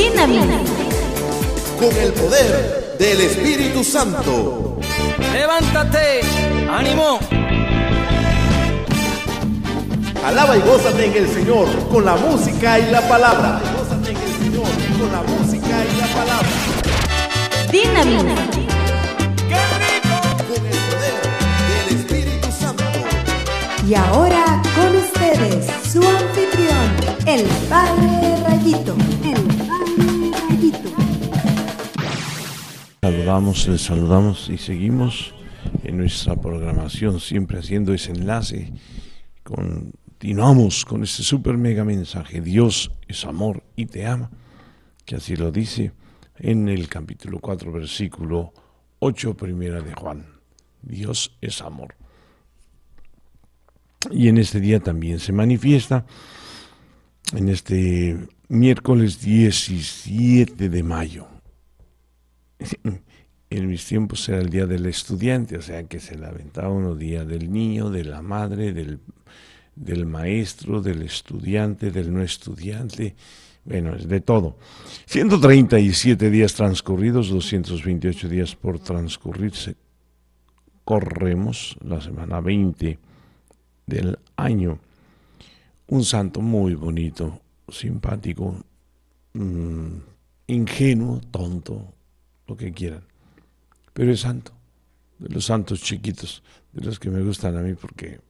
Dinamita. Con el poder del Espíritu Santo. Levántate, ánimo. Alaba y gózate en el Señor con la música y la palabra. Gózate en el Señor con la música y la palabra. Dinamita. Con el poder del Espíritu Santo. Y ahora con ustedes, su anfitrión, el Padre Rayito. Saludamos, les saludamos y seguimos en nuestra programación, siempre haciendo ese enlace. Continuamos con este super mega mensaje. Dios es amor y te ama, que así lo dice en el capítulo 4, versículo 8, primera de Juan. Dios es amor. Y en este día también se manifiesta, en este miércoles 17 de mayo Mm, en mis tiempos era el día del estudiante, o sea que se la uno día del niño, de la madre, del, maestro, del estudiante, del no estudiante, bueno, es de todo. 137 días transcurridos, 228 días por transcurrirse. Corremos la semana 20 del año. Un santo muy bonito, simpático, mm, ingenuo, tonto, que quieran. Pero es santo, de los santos chiquitos, de los que me gustan a mí porque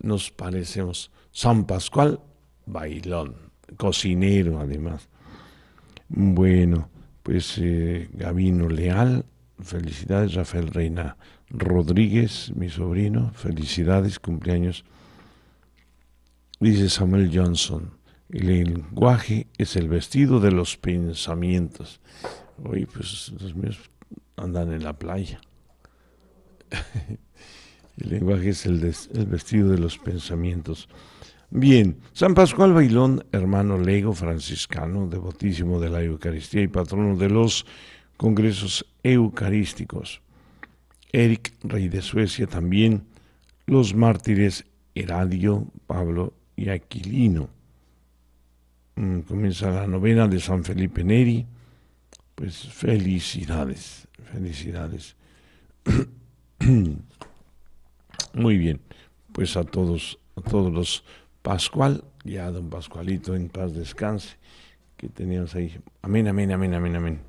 nos parecemos. San Pascual, bailón, cocinero además. Bueno, pues eh, Gabino Leal, felicidades, Rafael Reina Rodríguez, mi sobrino, felicidades, cumpleaños. Dice Samuel Johnson, el lenguaje es el vestido de los pensamientos. Hoy, pues los míos andan en la playa. el lenguaje es el, vestido de los pensamientos. Bien, San Pascual Bailón, hermano lego franciscano, devotísimo de la Eucaristía y patrono de los congresos eucarísticos. Eric, rey de Suecia también, los mártires Heradio, Pablo y Aquilino. Mm, comienza la novena de San Felipe Neri, pues felicidades, felicidades. Muy bien, pues a todos, a todos los Pascual, ya don Pascualito en paz descanse, que teníamos ahí. Amén, amén, amén, amén, amén.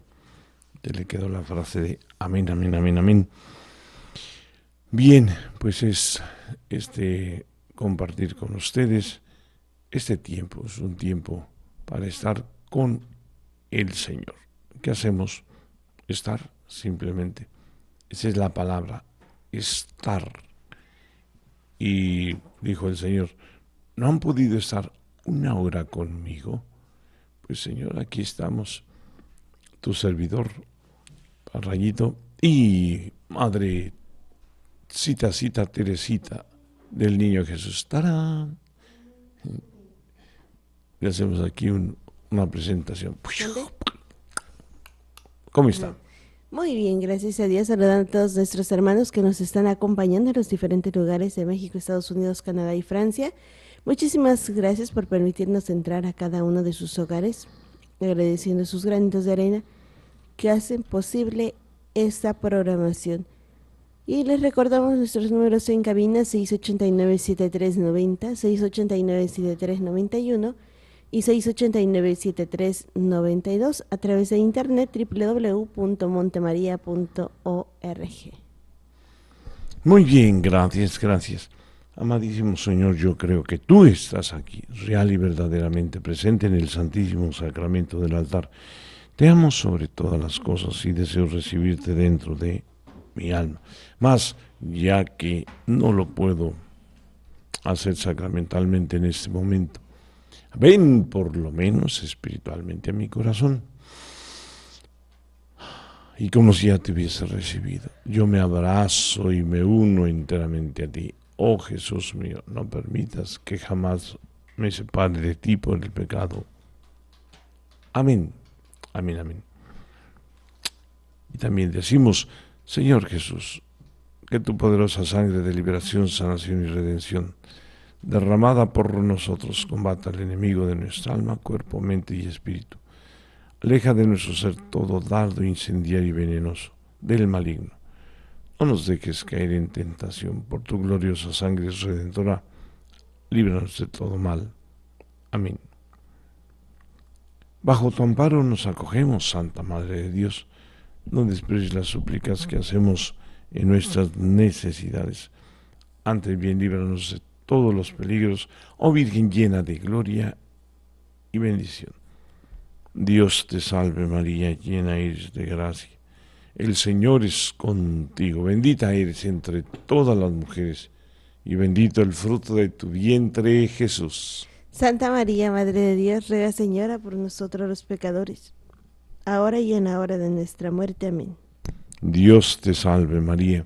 Te le quedó la frase de amén, amén, amén, amén. Bien, pues es este compartir con ustedes este tiempo, es un tiempo para estar con el Señor. ¿qué hacemos? Estar, simplemente. Esa es la palabra, estar. Y dijo el Señor, ¿no han podido estar una hora conmigo? Pues Señor, aquí estamos, tu servidor, Rayito, y madre, cita, cita, Teresita, del niño Jesús. ¡Tarán! Le hacemos aquí una presentación. ¿Cómo están? Muy bien, gracias a Dios. Saludando a todos nuestros hermanos que nos están acompañando en los diferentes lugares de México, Estados Unidos, Canadá y Francia. Muchísimas gracias por permitirnos entrar a cada uno de sus hogares, agradeciendo sus granitos de arena que hacen posible esta programación. Y les recordamos nuestros números en cabina 689-7390, 689-7391 y 689-7392 a través de internet www.montemaria.org Muy bien, gracias, gracias. Amadísimo Señor, yo creo que tú estás aquí, real y verdaderamente presente en el Santísimo Sacramento del altar. Te amo sobre todas las cosas y deseo recibirte dentro de mi alma. Más, ya que no lo puedo hacer sacramentalmente en este momento, Ven por lo menos espiritualmente a mi corazón. Y como si ya te hubiese recibido, yo me abrazo y me uno enteramente a ti. Oh Jesús mío, no permitas que jamás me separe de ti por el pecado. Amén, amén, amén. Y también decimos, Señor Jesús, que tu poderosa sangre de liberación, sanación y redención derramada por nosotros, combata al enemigo de nuestra alma, cuerpo, mente y espíritu. Aleja de nuestro ser todo dardo incendiario y venenoso, del maligno. No nos dejes caer en tentación, por tu gloriosa sangre redentora, líbranos de todo mal. Amén. Bajo tu amparo nos acogemos, Santa Madre de Dios, no desprecies las súplicas que hacemos en nuestras necesidades. Antes bien, líbranos de todos los peligros, oh Virgen llena de gloria y bendición. Dios te salve María, llena eres de gracia. El Señor es contigo, bendita eres entre todas las mujeres y bendito el fruto de tu vientre Jesús. Santa María, Madre de Dios, ruega Señora por nosotros los pecadores, ahora y en la hora de nuestra muerte. Amén. Dios te salve María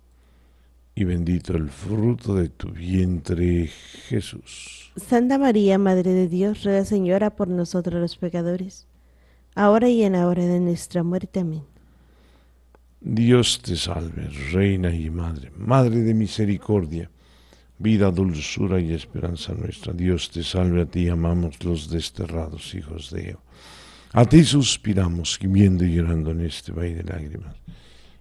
y bendito el fruto de tu vientre, Jesús. Santa María, Madre de Dios, ruega Señora por nosotros los pecadores, ahora y en la hora de nuestra muerte. Amén. Dios te salve, Reina y Madre, Madre de misericordia, vida, dulzura y esperanza nuestra. Dios te salve, a ti amamos los desterrados hijos de Dios. A ti suspiramos, gimiendo y llorando en este valle de lágrimas.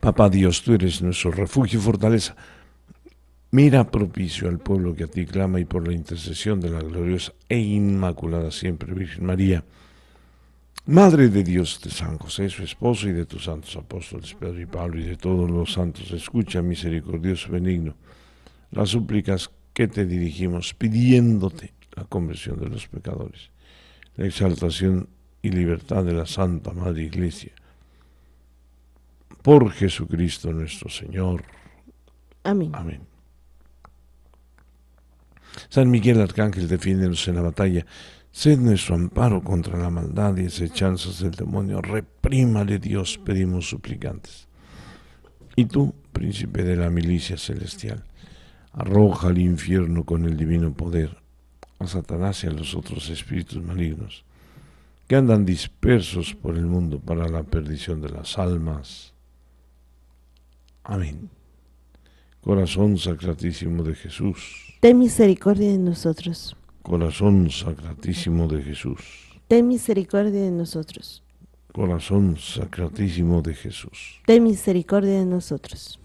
Papá Dios, tú eres nuestro refugio y fortaleza. Mira propicio al pueblo que a ti clama y por la intercesión de la gloriosa e inmaculada siempre Virgen María. Madre de Dios de San José, su esposo, y de tus santos apóstoles Pedro y Pablo, y de todos los santos, escucha, misericordioso, benigno, las súplicas que te dirigimos, pidiéndote la conversión de los pecadores, la exaltación y libertad de la Santa Madre Iglesia por Jesucristo nuestro Señor. Amén. San Miguel Arcángel, defiéndenos en la batalla. Sed nuestro amparo contra la maldad y hechanzas del demonio. Reprímale, Dios, pedimos suplicantes. Y tú, príncipe de la milicia celestial, arroja al infierno con el divino poder a Satanás y a los otros espíritus malignos que andan dispersos por el mundo para la perdición de las almas. Amén. Corazón Sacratísimo de Jesús. Ten misericordia de nosotros. Corazón Sacratísimo de Jesús. Ten misericordia de nosotros. Corazón Sacratísimo de Jesús. Ten misericordia de nosotros.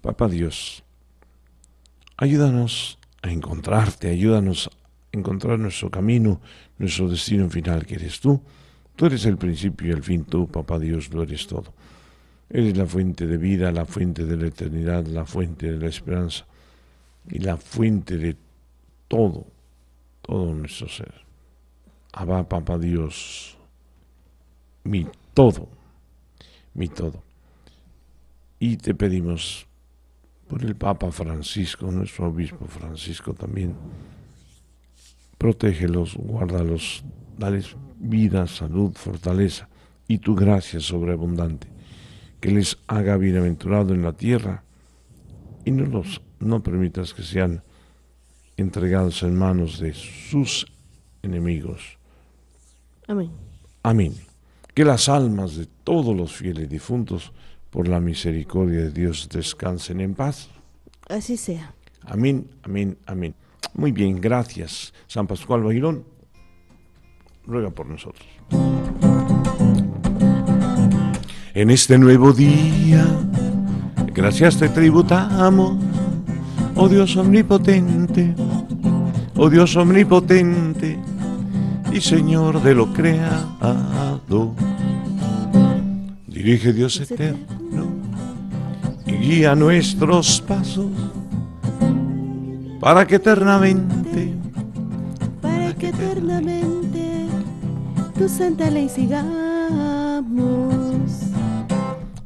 Papá Dios, ayúdanos a encontrarte, ayúdanos a encontrar nuestro camino, nuestro destino final que eres tú. Tú eres el principio y el fin, tú, Papá Dios, lo eres todo. Eres la fuente de vida, la fuente de la eternidad, la fuente de la esperanza y la fuente de todo, todo nuestro ser. Abba, Papa Dios, mi todo, mi todo. Y te pedimos por el Papa Francisco, nuestro Obispo Francisco también, protégelos, guárdalos, dales vida, salud, fortaleza y tu gracia sobreabundante que les haga bienaventurado en la tierra y no los no permitas que sean entregados en manos de sus enemigos. Amén. Amén. Que las almas de todos los fieles difuntos, por la misericordia de Dios, descansen en paz. Así sea. Amén, amén, amén. Muy bien, gracias. San Pascual Bajirón, ruega por nosotros en este nuevo día. Gracias te tributamos, oh Dios omnipotente, oh Dios omnipotente y Señor de lo creado. Dirige Dios eterno y guía nuestros pasos para que eternamente, para que eternamente tu santa ley sigamos.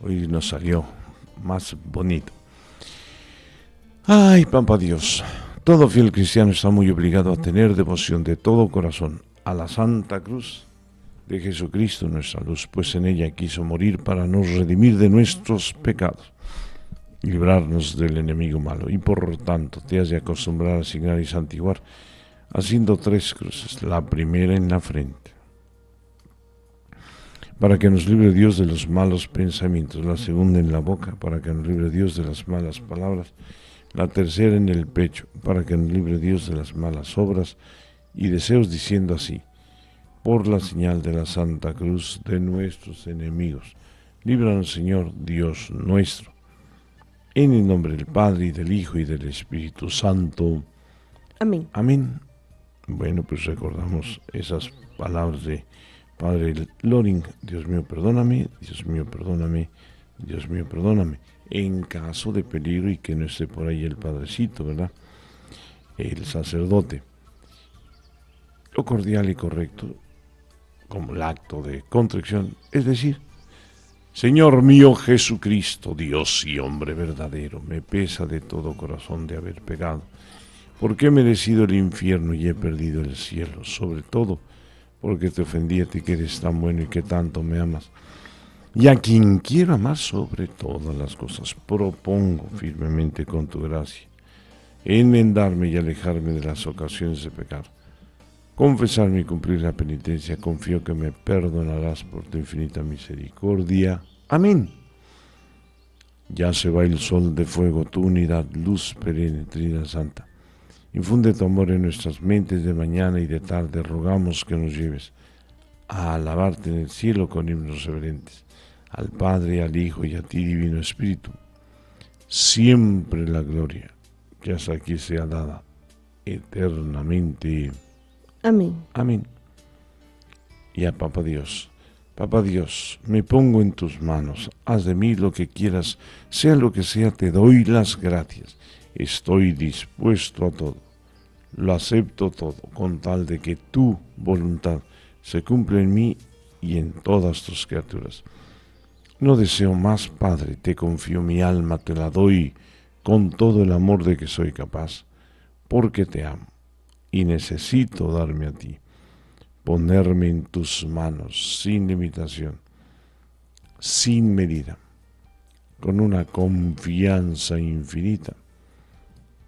Hoy nos salió más bonito. Ay, Pampa Dios. Todo fiel cristiano está muy obligado a tener devoción de todo corazón a la Santa Cruz de Jesucristo nuestra luz, pues en ella quiso morir para nos redimir de nuestros pecados, librarnos del enemigo malo, y por tanto te has de acostumbrar a asignar y santiguar, haciendo tres cruces, la primera en la frente para que nos libre Dios de los malos pensamientos, la segunda en la boca, para que nos libre Dios de las malas palabras, la tercera en el pecho, para que nos libre Dios de las malas obras y deseos, diciendo así, por la señal de la Santa Cruz de nuestros enemigos. Líbranos, Señor, Dios nuestro. En el nombre del Padre, y del Hijo, y del Espíritu Santo. Amén. Amén. Bueno, pues recordamos esas palabras de Padre Loring, Dios mío, perdóname, Dios mío, perdóname, Dios mío, perdóname. En caso de peligro y que no esté por ahí el padrecito, ¿verdad? El sacerdote. Lo cordial y correcto, como el acto de contrición, es decir, Señor mío Jesucristo, Dios y hombre verdadero, me pesa de todo corazón de haber pegado, porque he merecido el infierno y he perdido el cielo, sobre todo, porque te ofendí a ti que eres tan bueno y que tanto me amas. Y a quien quiero amar sobre todas las cosas, propongo firmemente con tu gracia enmendarme y alejarme de las ocasiones de pecar, confesarme y cumplir la penitencia. Confío que me perdonarás por tu infinita misericordia. Amén. Ya se va el sol de fuego, tu unidad, luz perenne, Trinidad Santa. Infunde tu amor en nuestras mentes de mañana y de tarde. Rogamos que nos lleves a alabarte en el cielo con himnos reverentes, al Padre, al Hijo y a ti, Divino Espíritu. Siempre la gloria que hasta aquí sea dada eternamente. Amén. Amén. Y a Papa Dios. Papá Dios, me pongo en tus manos, haz de mí lo que quieras, sea lo que sea, te doy las gracias. Estoy dispuesto a todo, lo acepto todo, con tal de que tu voluntad se cumpla en mí y en todas tus criaturas. No deseo más, Padre, te confío mi alma, te la doy con todo el amor de que soy capaz, porque te amo y necesito darme a ti, ponerme en tus manos sin limitación, sin medida, con una confianza infinita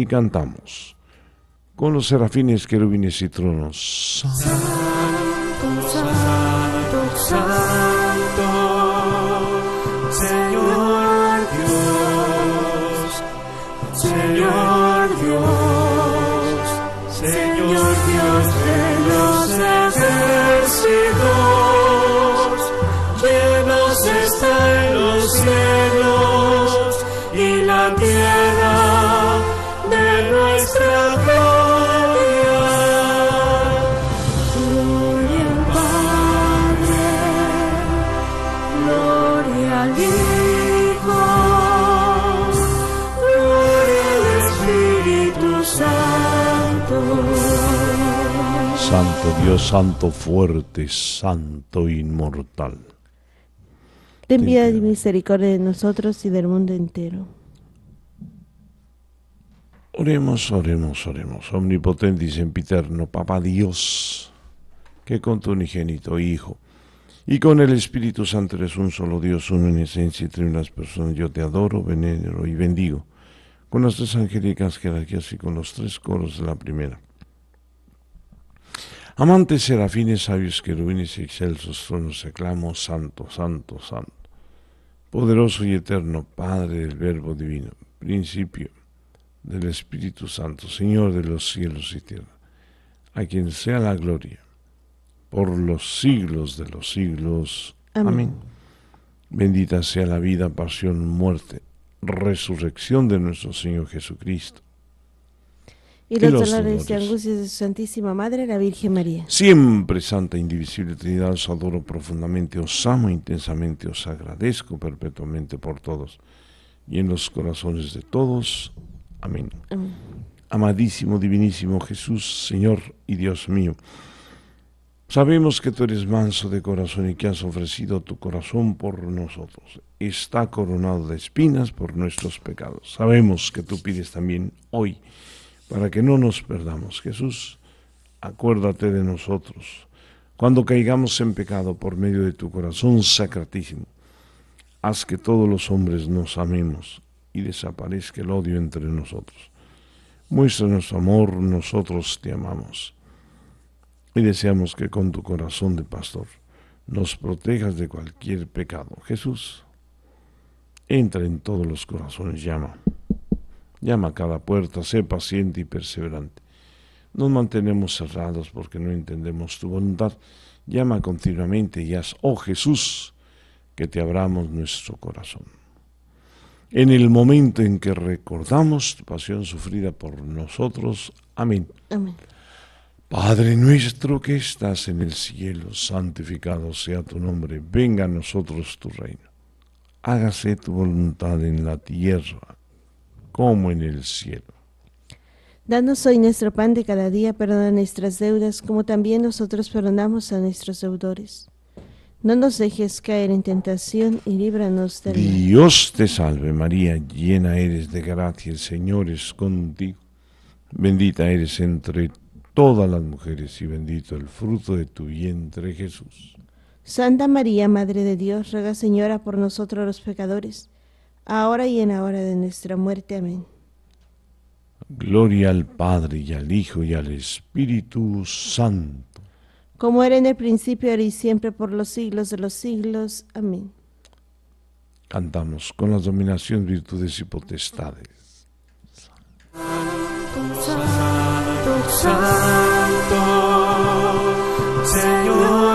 y cantamos con los serafines, querubines y tronos. santo, Dios santo, fuerte, santo, inmortal. Ten piedad y misericordia de nosotros y del mundo entero. Oremos, oremos, oremos. Omnipotente y sempiterno, Papa Dios, que con tu unigénito Hijo y con el Espíritu Santo eres un solo Dios, uno en esencia y tres las personas. Yo te adoro, venero y bendigo. Con las tres angélicas jerarquías y con los tres coros de la primera Amantes serafines, sabios querubines y excelsos los aclamo, santo, santo, santo. Poderoso y eterno Padre del Verbo Divino, principio del Espíritu Santo, Señor de los cielos y tierra, a quien sea la gloria por los siglos de los siglos. Amén. Bendita sea la vida, pasión, muerte, resurrección de nuestro Señor Jesucristo y los, y angustias de su Santísima Madre, la Virgen María. Siempre, Santa Indivisible Trinidad, os adoro profundamente, os amo intensamente, os agradezco perpetuamente por todos y en los corazones de todos. Amén. Amén. Amadísimo, divinísimo Jesús, Señor y Dios mío, sabemos que tú eres manso de corazón y que has ofrecido tu corazón por nosotros. Está coronado de espinas por nuestros pecados. Sabemos que tú pides también hoy para que no nos perdamos. Jesús, acuérdate de nosotros. Cuando caigamos en pecado por medio de tu corazón sacratísimo, haz que todos los hombres nos amemos y desaparezca el odio entre nosotros. Muestra nuestro amor, nosotros te amamos. Y deseamos que con tu corazón de pastor nos protejas de cualquier pecado. Jesús, entra en todos los corazones, llama. Llama a cada puerta, sé paciente y perseverante. Nos mantenemos cerrados porque no entendemos tu voluntad. Llama continuamente y haz, oh Jesús, que te abramos nuestro corazón. En el momento en que recordamos tu pasión sufrida por nosotros. Amén. Amén. Padre nuestro que estás en el cielo, santificado sea tu nombre, venga a nosotros tu reino. Hágase tu voluntad en la tierra como en el cielo. Danos hoy nuestro pan de cada día, perdona nuestras deudas, como también nosotros perdonamos a nuestros deudores. No nos dejes caer en tentación y líbranos del mal. Dios te salve María, llena eres de gracia, el Señor es contigo. Bendita eres entre todas las mujeres y bendito el fruto de tu vientre Jesús. Santa María, Madre de Dios, ruega Señora por nosotros los pecadores ahora y en la hora de nuestra muerte. Amén. Gloria al Padre y al Hijo y al Espíritu Santo. Como era en el principio, ahora y siempre, por los siglos de los siglos. Amén. Cantamos con las dominaciones, virtudes y potestades. Santo, santo, santo Señor.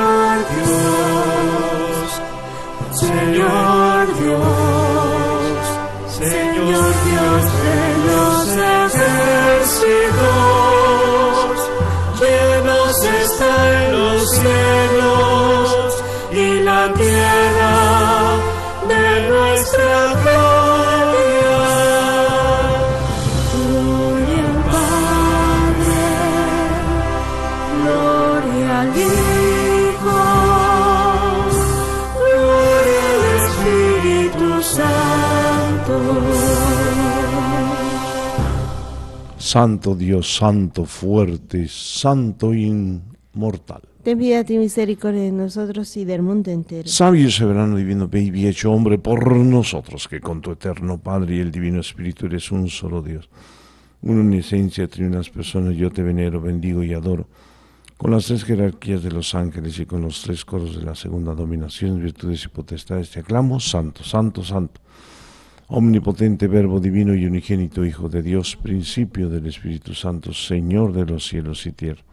go. Santo Dios, Santo fuerte, Santo inmortal. Ten piedad y misericordia de nosotros y del mundo entero. Sabio y soberano divino, y hecho hombre por nosotros, que con tu eterno Padre y el Divino Espíritu eres un solo Dios. Una unicencia, unas personas, yo te venero, bendigo y adoro. Con las tres jerarquías de los ángeles y con los tres coros de la segunda dominación, virtudes y potestades, te aclamo, santo, santo, santo Omnipotente Verbo Divino y Unigénito Hijo de Dios, principio del Espíritu Santo, Señor de los cielos y tierra,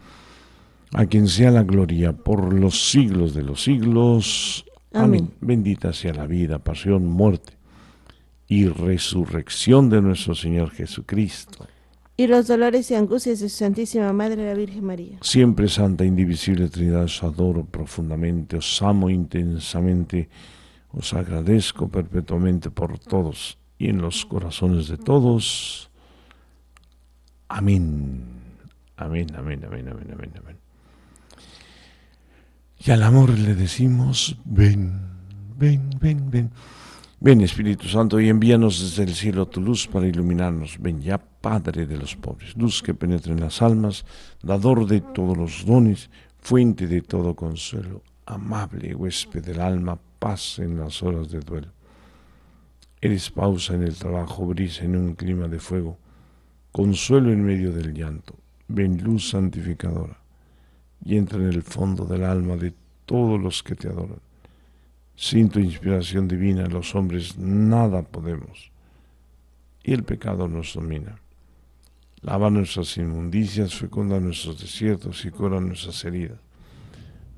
a quien sea la gloria por los siglos de los siglos. Amén. Bendita sea la vida, pasión, muerte y resurrección de nuestro Señor Jesucristo. Y los dolores y angustias de su Santísima Madre, la Virgen María. Siempre Santa, indivisible Trinidad, os adoro profundamente, os amo intensamente os agradezco perpetuamente por todos y en los corazones de todos. Amén. Amén, amén, amén, amén, amén, Y al amor le decimos, ven, ven, ven, ven. Ven Espíritu Santo y envíanos desde el cielo tu luz para iluminarnos. Ven ya Padre de los pobres, luz que penetra en las almas, dador de todos los dones, fuente de todo consuelo, amable huésped del alma, paz en las horas de duelo. Eres pausa en el trabajo, brisa en un clima de fuego, consuelo en medio del llanto, ven luz santificadora y entra en el fondo del alma de todos los que te adoran. Sin tu inspiración divina los hombres nada podemos y el pecado nos domina. Lava nuestras inmundicias, fecunda nuestros desiertos y cura nuestras heridas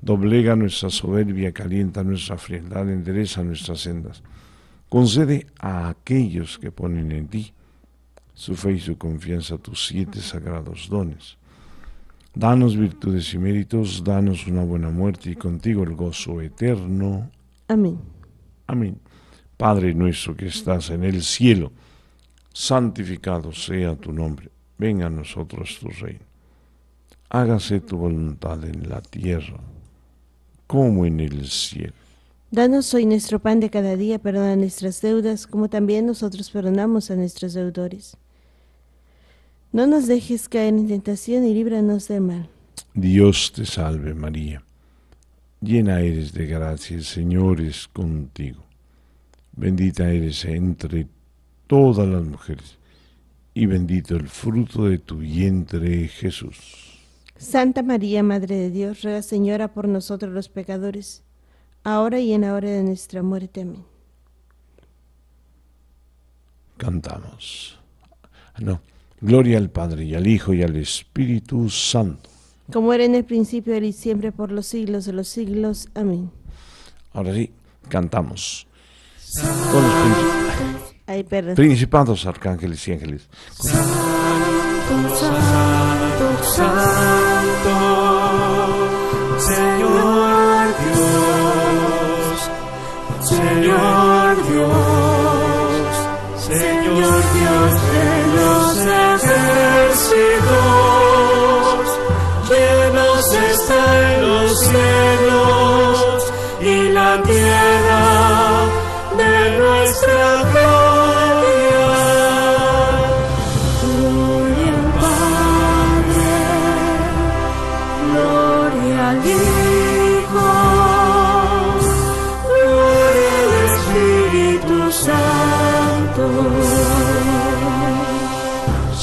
doblega nuestra soberbia, calienta nuestra frialdad, endereza nuestras sendas. Concede a aquellos que ponen en ti su fe y su confianza tus siete sagrados dones. Danos virtudes y méritos, danos una buena muerte y contigo el gozo eterno. Amén. Amén. Padre nuestro que estás en el cielo, santificado sea tu nombre, venga a nosotros tu reino, hágase tu voluntad en la tierra como en el cielo. Danos hoy nuestro pan de cada día, perdona nuestras deudas, como también nosotros perdonamos a nuestros deudores. No nos dejes caer en tentación y líbranos del mal. Dios te salve María, llena eres de gracia, el Señor es contigo. Bendita eres entre todas las mujeres, y bendito el fruto de tu vientre, Jesús. Santa María, Madre de Dios, ruega Señora por nosotros los pecadores, ahora y en la hora de nuestra muerte. Amén. Cantamos. Ah, Gloria al Padre y al Hijo y al Espíritu Santo. Como era en el principio, era y siempre, por los siglos de los siglos. Amén. Ahora sí, cantamos. Con principados, arcángeles y ángeles.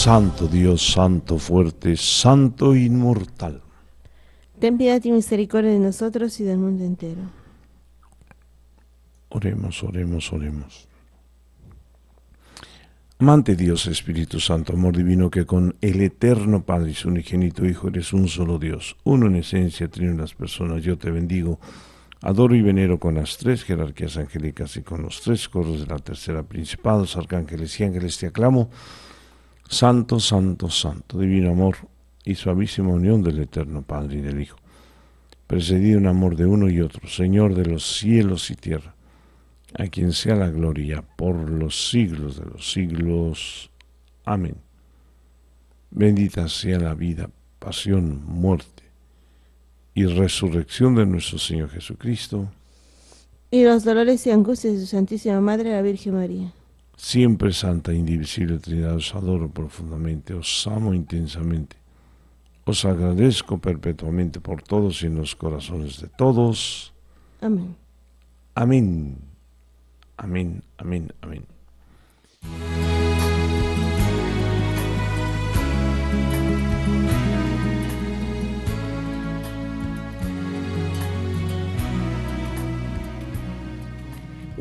Santo Dios, Santo fuerte, Santo inmortal. Ten piedad y misericordia de nosotros y del mundo entero. Oremos, oremos, oremos. Amante Dios, Espíritu Santo, amor divino, que con el eterno Padre y su unigénito Hijo eres un solo Dios, uno en esencia, trino en las personas, yo te bendigo, adoro y venero con las tres jerarquías angélicas y con los tres coros de la tercera principados, arcángeles y ángeles, te aclamo Santo, santo, santo, divino amor y suavísima unión del Eterno Padre y del Hijo, precedido en amor de uno y otro, Señor de los cielos y tierra, a quien sea la gloria por los siglos de los siglos. Amén. Bendita sea la vida, pasión, muerte y resurrección de nuestro Señor Jesucristo. Y los dolores y angustias de su Santísima Madre, la Virgen María Siempre Santa, e indivisible Trinidad, os adoro profundamente, os amo intensamente. Os agradezco perpetuamente por todos y en los corazones de todos. Amén. Amén. Amén, amén, amén.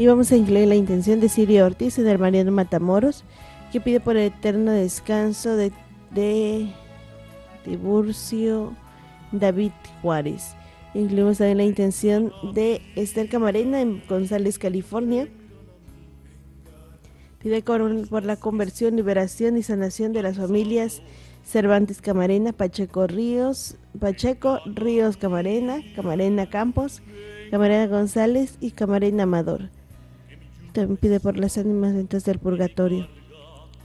Y vamos a incluir la intención de Sirio Ortiz en el Mariano Matamoros, que pide por el eterno descanso de, Tiburcio David Juárez. Incluimos también la intención de Esther Camarena en González, California. Pide por la conversión, liberación y sanación de las familias Cervantes Camarena, Pacheco Ríos, Pacheco Ríos Camarena, Camarena Campos, Camarena González y Camarena Amador. También pide por las ánimas dentro del purgatorio.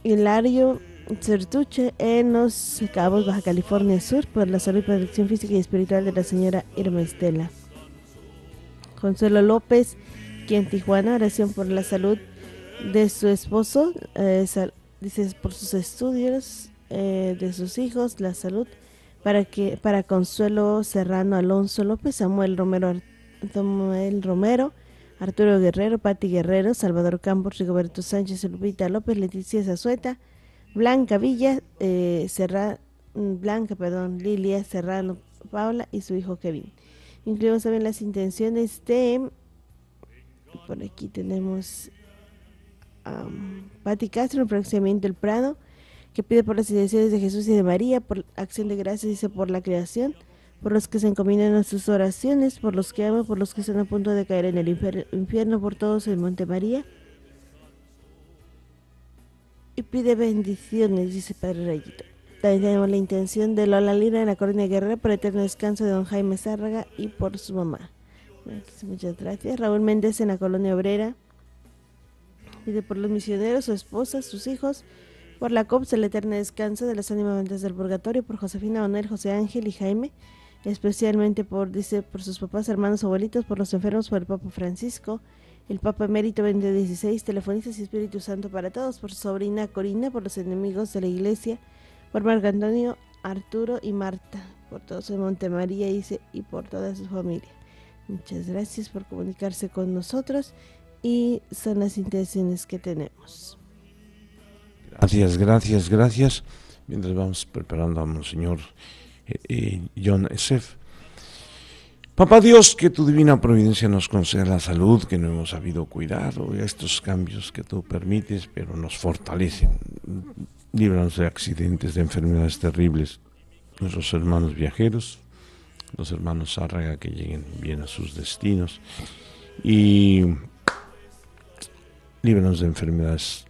Hilario Certuche en Los Cabos, Baja California Sur, por la salud y protección física y espiritual de la señora Irma Estela. Consuelo López, quien Tijuana, oración por la salud de su esposo, eh, por sus estudios, eh, de sus hijos, la salud, para que para Consuelo Serrano Alonso López, Samuel Romero, Samuel Romero Arturo Guerrero, Pati Guerrero, Salvador Campos, Rigoberto Sánchez, Lupita López, Leticia Zazueta, Blanca Villa, eh, mm, Blanca, perdón, Lilia Serrano Paula y su hijo Kevin. Incluimos también las intenciones de, por aquí tenemos a Pati Castro, el pronunciamiento del Prado, que pide por las intenciones de Jesús y de María, por acción de gracias, y por la creación por los que se encomiendan a sus oraciones, por los que aman, por los que están a punto de caer en el infierno, por todos en Monte María. Y pide bendiciones, dice Padre Rayito. También tenemos la intención de Lola Lina en la Colonia Guerrera por el eterno descanso de don Jaime Zárraga y por su mamá. Pues, muchas gracias. Raúl Méndez en la Colonia Obrera. Pide por los misioneros, su esposa, sus hijos. Por la COPS, el eterno descanso de las ánimas del purgatorio. Por Josefina Boner José Ángel y Jaime especialmente por, dice, por sus papás, hermanos, abuelitos, por los enfermos, por el Papa Francisco, el Papa Emérito 2016, Telefonistas y Espíritu Santo para todos, por su sobrina Corina, por los enemigos de la Iglesia, por Marco Antonio, Arturo y Marta, por todos en Montemaría, dice, y por toda su familia. Muchas gracias por comunicarse con nosotros y son las intenciones que tenemos. Gracias, gracias, gracias. Mientras vamos preparando a señor eh, eh, John Esef, Papá Dios, que tu divina providencia nos conceda la salud que no hemos sabido cuidar, estos cambios que tú permites, pero nos fortalecen. Líbranos de accidentes, de enfermedades terribles. Nuestros hermanos viajeros, los hermanos Sárraga que lleguen bien a sus destinos. Y líbranos de enfermedades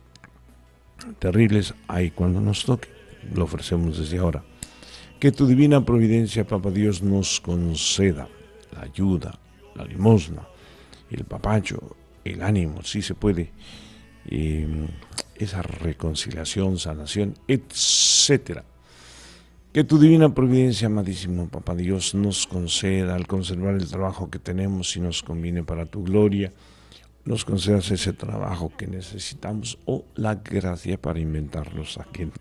terribles ahí cuando nos toque. Lo ofrecemos desde ahora que tu divina providencia, Papa Dios, nos conceda la ayuda, la limosna, el papacho, el ánimo, si se puede, em, esa reconciliación, sanación, etcétera. Que tu divina providencia, amadísimo Papá Dios, nos conceda al conservar el trabajo que tenemos y nos conviene para tu gloria nos concedas ese trabajo que necesitamos o la gracia para inventarlos, aquel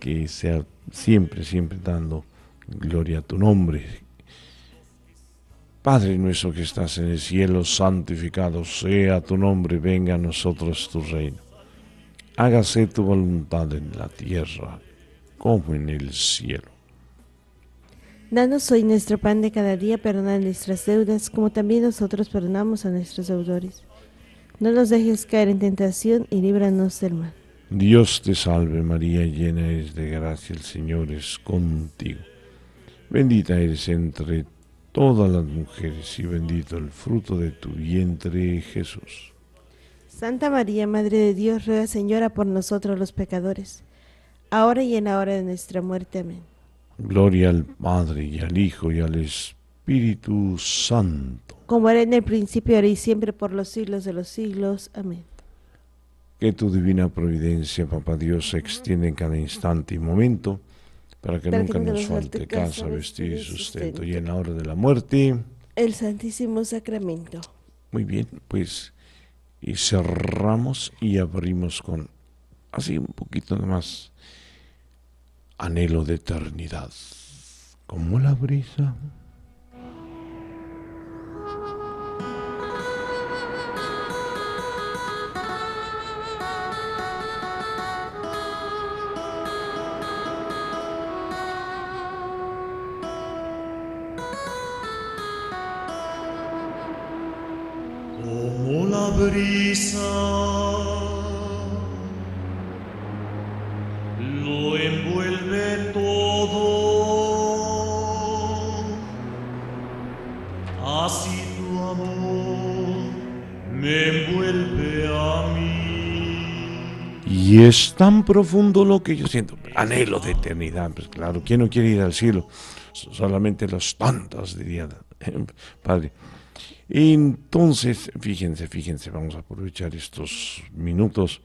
que, sea siempre, siempre dando gloria a tu nombre. Padre nuestro que estás en el cielo, santificado sea tu nombre, venga a nosotros tu reino. Hágase tu voluntad en la tierra como en el cielo. Danos hoy nuestro pan de cada día, perdona nuestras deudas como también nosotros perdonamos a nuestros deudores no nos dejes caer en tentación y líbranos del mal. Dios te salve María, llena eres de gracia, el Señor es contigo. Bendita eres entre todas las mujeres y bendito el fruto de tu vientre, Jesús. Santa María, Madre de Dios, ruega Señora por nosotros los pecadores, ahora y en la hora de nuestra muerte. Amén. Gloria al Padre y al Hijo y al Espíritu Santo como era en el principio, ahora y siempre, por los siglos de los siglos. Amén. Que tu divina providencia, Papá Dios, se extienda en cada instante y momento, para que nunca nos falte casa, vestir y sustento. Y en la hora de la muerte... El Santísimo Sacramento. Muy bien, pues y cerramos y abrimos con así un poquito más anhelo de eternidad, como la brisa. lo envuelve envuelve todo. Así tu amor me a mí. Y es tan profundo lo que yo siento, anhelo de eternidad, pues claro, ¿quién no quiere ir al cielo? Solamente los tontos, diría, eh, padre. Entonces, fíjense, fíjense, vamos a aprovechar estos minutos.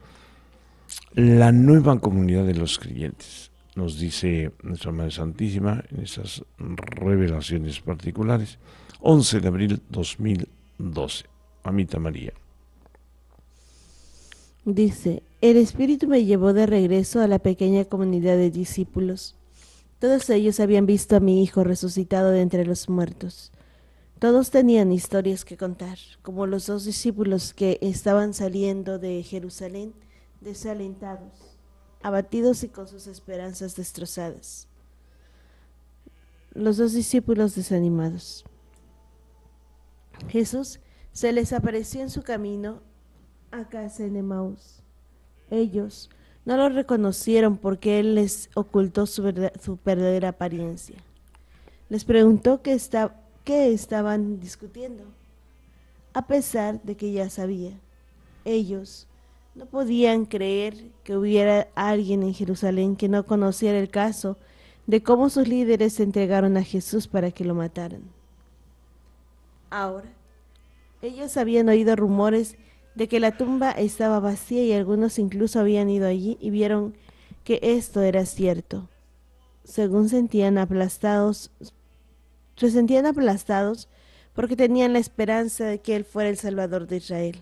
La nueva comunidad de los creyentes, nos dice Nuestra Madre Santísima en esas revelaciones particulares, 11 de abril 2012. Amita María. Dice, el Espíritu me llevó de regreso a la pequeña comunidad de discípulos. Todos ellos habían visto a mi Hijo resucitado de entre los muertos. Todos tenían historias que contar, como los dos discípulos que estaban saliendo de Jerusalén desalentados, abatidos y con sus esperanzas destrozadas. Los dos discípulos desanimados. Jesús se les apareció en su camino a casa en nemaus Ellos no lo reconocieron porque Él les ocultó su, su verdadera apariencia. Les preguntó qué estaba qué estaban discutiendo, a pesar de que ya sabía. Ellos no podían creer que hubiera alguien en Jerusalén que no conociera el caso de cómo sus líderes se entregaron a Jesús para que lo mataran. Ahora, ellos habían oído rumores de que la tumba estaba vacía y algunos incluso habían ido allí y vieron que esto era cierto. Según sentían aplastados se sentían aplastados porque tenían la esperanza de que Él fuera el Salvador de Israel.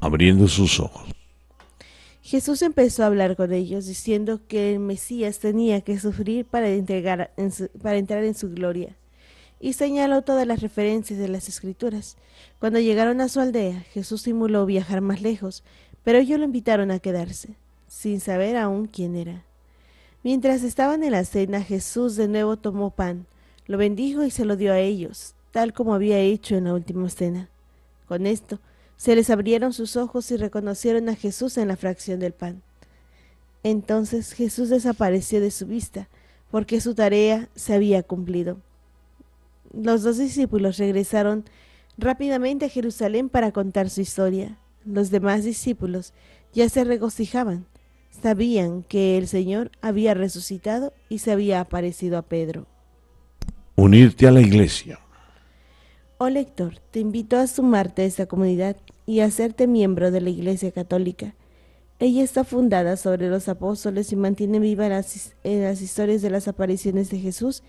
Abriendo sus ojos. Jesús empezó a hablar con ellos, diciendo que el Mesías tenía que sufrir para, entregar para entrar en su gloria, y señaló todas las referencias de las Escrituras. Cuando llegaron a su aldea, Jesús simuló viajar más lejos, pero ellos lo invitaron a quedarse, sin saber aún quién era. Mientras estaban en la cena, Jesús de nuevo tomó pan, lo bendijo y se lo dio a ellos, tal como había hecho en la última cena. Con esto, se les abrieron sus ojos y reconocieron a Jesús en la fracción del pan. Entonces Jesús desapareció de su vista, porque su tarea se había cumplido. Los dos discípulos regresaron rápidamente a Jerusalén para contar su historia. Los demás discípulos ya se regocijaban. Sabían que el Señor había resucitado y se había aparecido a Pedro unirte a la iglesia. Oh lector, te invito a sumarte a esta comunidad y a hacerte miembro de la Iglesia Católica. Ella está fundada sobre los apóstoles y mantiene viva las, eh, historias de las apariciones de Jesús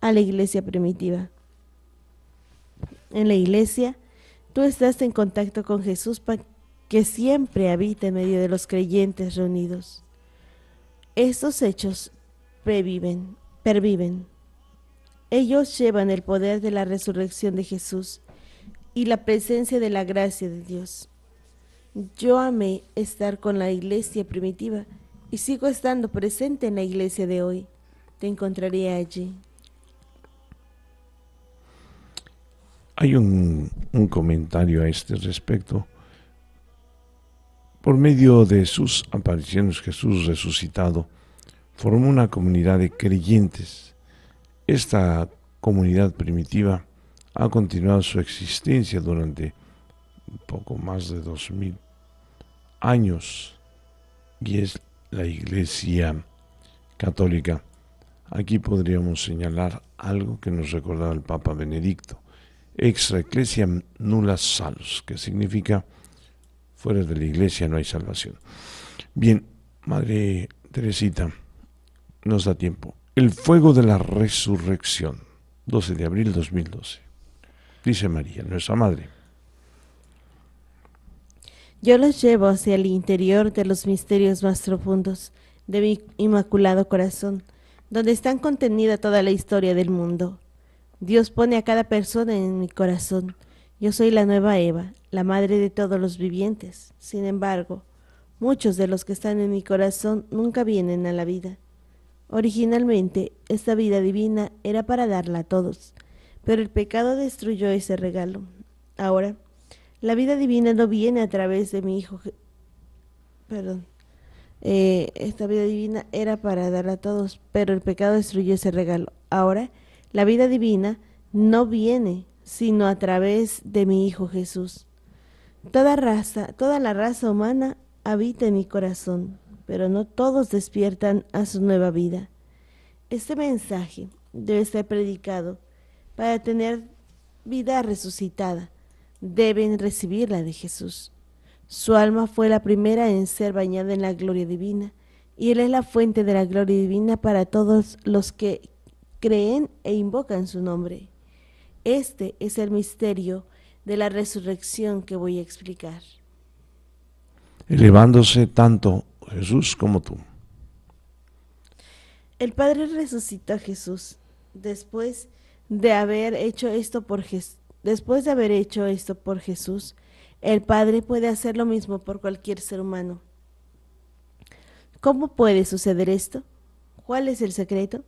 a la iglesia primitiva. En la iglesia, tú estás en contacto con Jesús que siempre habita en medio de los creyentes reunidos. Estos hechos previven, perviven. Ellos llevan el poder de la resurrección de Jesús y la presencia de la gracia de Dios. Yo amé estar con la iglesia primitiva y sigo estando presente en la iglesia de hoy. Te encontraré allí. Hay un, un comentario a este respecto. Por medio de sus apariciones, Jesús resucitado formó una comunidad de creyentes esta comunidad primitiva ha continuado su existencia durante un poco más de dos mil años y es la Iglesia Católica. Aquí podríamos señalar algo que nos recordaba el Papa Benedicto, extra ecclesiam nulla salus, que significa fuera de la iglesia no hay salvación. Bien, Madre Teresita, nos da tiempo. El fuego de la resurrección, 12 de abril 2012. Dice María, nuestra Madre. Yo los llevo hacia el interior de los misterios más profundos de mi inmaculado corazón, donde está contenida toda la historia del mundo. Dios pone a cada persona en mi corazón. Yo soy la nueva Eva, la madre de todos los vivientes. Sin embargo, muchos de los que están en mi corazón nunca vienen a la vida Originalmente, esta vida divina era para darla a todos, pero el pecado destruyó ese regalo. Ahora, la vida divina no viene a través de mi Hijo. Perdón. Eh, esta vida divina era para darla a todos, pero el pecado destruyó ese regalo. Ahora, la vida divina no viene sino a través de mi Hijo Jesús. Toda raza, toda la raza humana habita en mi corazón pero no todos despiertan a su nueva vida. Este mensaje debe ser predicado para tener vida resucitada. Deben la de Jesús. Su alma fue la primera en ser bañada en la gloria divina y Él es la fuente de la gloria divina para todos los que creen e invocan su nombre. Este es el misterio de la resurrección que voy a explicar. Elevándose tanto Jesús como tú. El Padre resucitó a Jesús después de haber hecho esto por Jesús. Después de haber hecho esto por Jesús, el Padre puede hacer lo mismo por cualquier ser humano. ¿Cómo puede suceder esto? ¿Cuál es el secreto?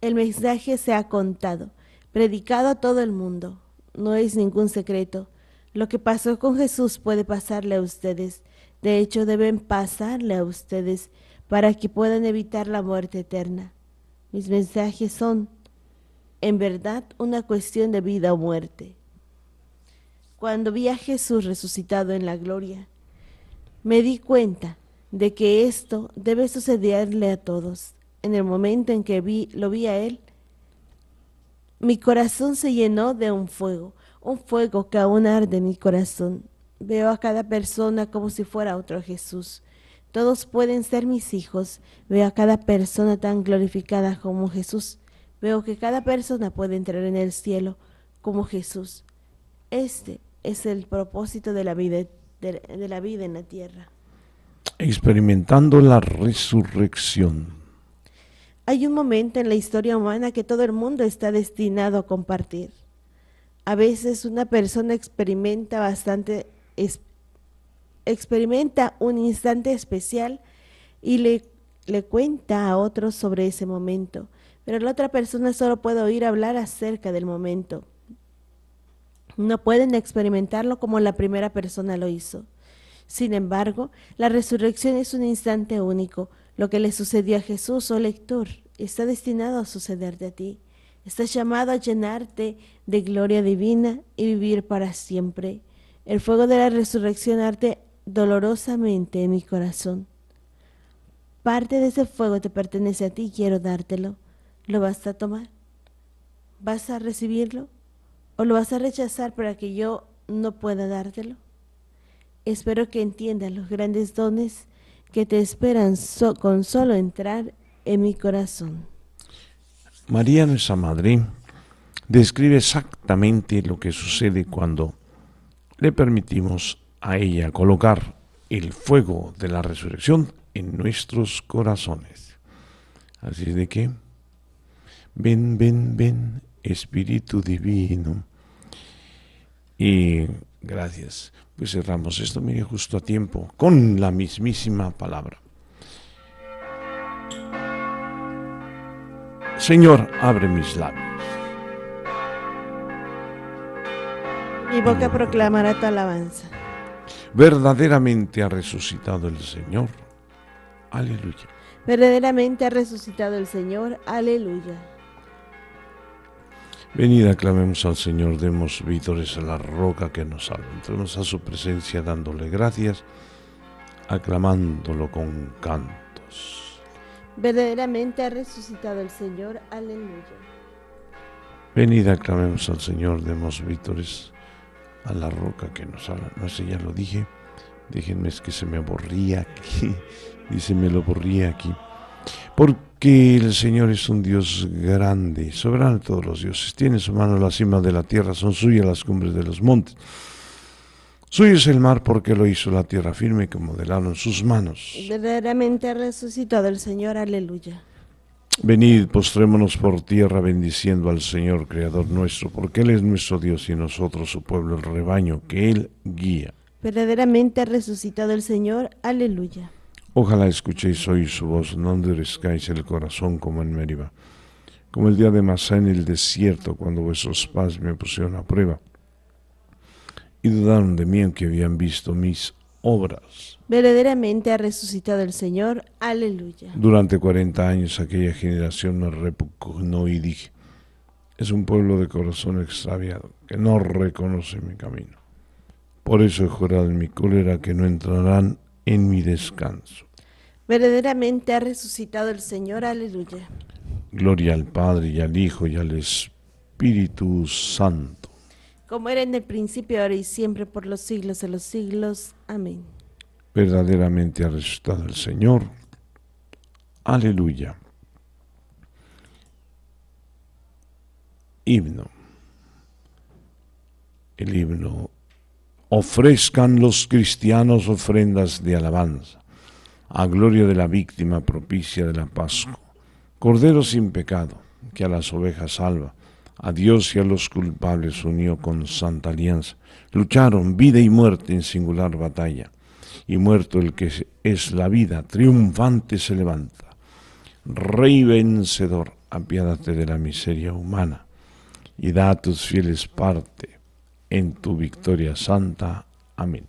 El mensaje se ha contado, predicado a todo el mundo. No es ningún secreto. Lo que pasó con Jesús puede pasarle a ustedes. De hecho, deben pasarle a ustedes para que puedan evitar la muerte eterna. Mis mensajes son, en verdad, una cuestión de vida o muerte. Cuando vi a Jesús resucitado en la gloria, me di cuenta de que esto debe sucederle a todos. En el momento en que vi, lo vi a Él, mi corazón se llenó de un fuego, un fuego que aún arde en mi corazón. Veo a cada persona como si fuera otro Jesús. Todos pueden ser mis hijos. Veo a cada persona tan glorificada como Jesús. Veo que cada persona puede entrar en el cielo como Jesús. Este es el propósito de la vida, de, la vida en la tierra. Experimentando la resurrección. Hay un momento en la historia humana que todo el mundo está destinado a compartir. A veces una persona experimenta bastante experimenta un instante especial y le, le cuenta a otros sobre ese momento, pero la otra persona solo puede oír hablar acerca del momento. No pueden experimentarlo como la primera persona lo hizo. Sin embargo, la resurrección es un instante único. Lo que le sucedió a Jesús, oh lector, está destinado a sucederte a ti. Estás llamado a llenarte de gloria divina y vivir para siempre el fuego de la resurrección arte dolorosamente en mi corazón. Parte de ese fuego te pertenece a ti y quiero dártelo. ¿Lo vas a tomar? ¿Vas a recibirlo? ¿O lo vas a rechazar para que yo no pueda dártelo? Espero que entiendas los grandes dones que te esperan con solo entrar en mi corazón. María, nuestra madre, describe exactamente lo que sucede cuando le permitimos a ella colocar el fuego de la resurrección en nuestros corazones. Así es de que, ven, ven, ven, Espíritu Divino. Y gracias. Pues cerramos esto, mire, justo a tiempo, con la mismísima palabra. Señor, abre mis labios Mi boca proclamará tu alabanza. Verdaderamente ha resucitado el Señor. Aleluya. Verdaderamente ha resucitado el Señor. Aleluya. Venida aclamemos al Señor, demos vítores a la roca que nos salva. Entremos a su presencia dándole gracias, aclamándolo con cantos. Verdaderamente ha resucitado el Señor. Aleluya. Venida aclamemos al Señor, demos vítores a la roca que nos habla. No sé, ya lo dije. Déjenme, es que se me aburría aquí. Dice, me lo aburría aquí. Porque el Señor es un Dios grande, soberano de todos los dioses. Tiene en su mano la cima de la tierra, son suyas las cumbres de los montes. Suyo es el mar porque lo hizo la tierra firme como modelaron sus manos. Verdaderamente resucitado el Señor, aleluya. Venid, postrémonos por tierra bendiciendo al Señor, Creador nuestro, porque Él es nuestro Dios y nosotros su pueblo, el rebaño que Él guía. Verdaderamente ha resucitado el Señor, aleluya. Ojalá escuchéis hoy su voz, no endurezcáis el corazón como en Meriba, como el día de Masá en el desierto, cuando vuestros padres me pusieron a prueba y dudaron de mí que habían visto mis obras. Verdaderamente ha resucitado el Señor. Aleluya. Durante 40 años aquella generación me repugnó y dije, es un pueblo de corazón extraviado que no reconoce mi camino. Por eso he jurado en mi cólera que no entrarán en mi descanso. Verdaderamente ha resucitado el Señor. Aleluya. Gloria al Padre y al Hijo y al Espíritu Santo. Como era en el principio, ahora y siempre, por los siglos de los siglos. Amén verdaderamente ha resultado el Señor. Aleluya. Himno. El himno. Ofrezcan los cristianos ofrendas de alabanza a gloria de la víctima propicia de la Pascua. Cordero sin pecado, que a las ovejas salva, a Dios y a los culpables unió con santa alianza. Lucharon vida y muerte en singular batalla y muerto el que es la vida, triunfante se levanta. Rey vencedor, apiádate de la miseria humana y da a tus fieles parte en tu victoria santa. Amén.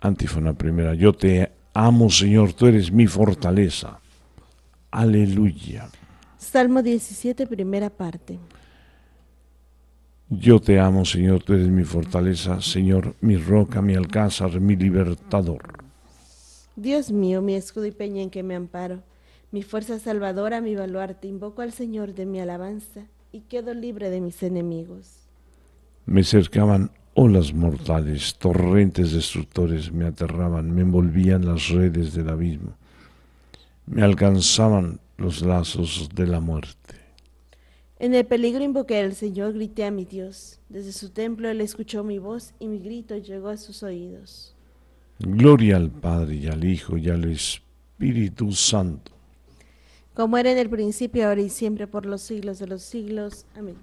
Antífona primera, yo te amo Señor, tú eres mi fortaleza. Aleluya. Salmo 17, primera parte. Yo te amo, Señor, tú eres mi fortaleza, Señor, mi roca, mi alcázar, mi libertador. Dios mío, mi escudo y peña en que me amparo, mi fuerza salvadora, mi baluarte, invoco al Señor de mi alabanza y quedo libre de mis enemigos. Me cercaban olas mortales, torrentes destructores me aterraban, me envolvían las redes del abismo, me alcanzaban los lazos de la muerte. En el peligro invoqué al Señor, grité a mi Dios. Desde su templo él escuchó mi voz y mi grito llegó a sus oídos. Gloria al Padre y al Hijo y al Espíritu Santo. Como era en el principio, ahora y siempre, por los siglos de los siglos. Amén.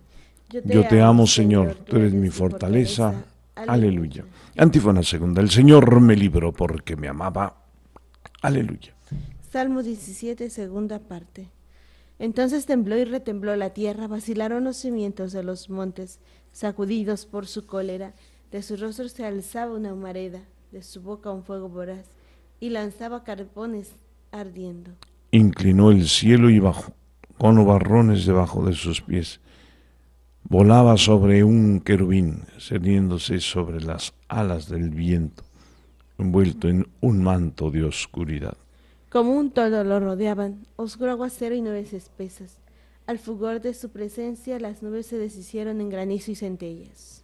Yo te, amo, Señor, tú eres mi fortaleza. Aleluya. Aleluya. Antífona segunda. El Señor me libró porque me amaba. Aleluya. Salmo 17, segunda parte. Entonces tembló y retembló la tierra, vacilaron los cimientos de los montes, sacudidos por su cólera. De su rostro se alzaba una humareda, de su boca un fuego voraz, y lanzaba carbones ardiendo. Inclinó el cielo y bajó, con barrones debajo de sus pies. Volaba sobre un querubín, cediéndose sobre las alas del viento, envuelto en un manto de oscuridad. Como un todo lo rodeaban, oscuro aguacero y nubes espesas. Al fulgor de su presencia las nubes se deshicieron en granizo y centellas.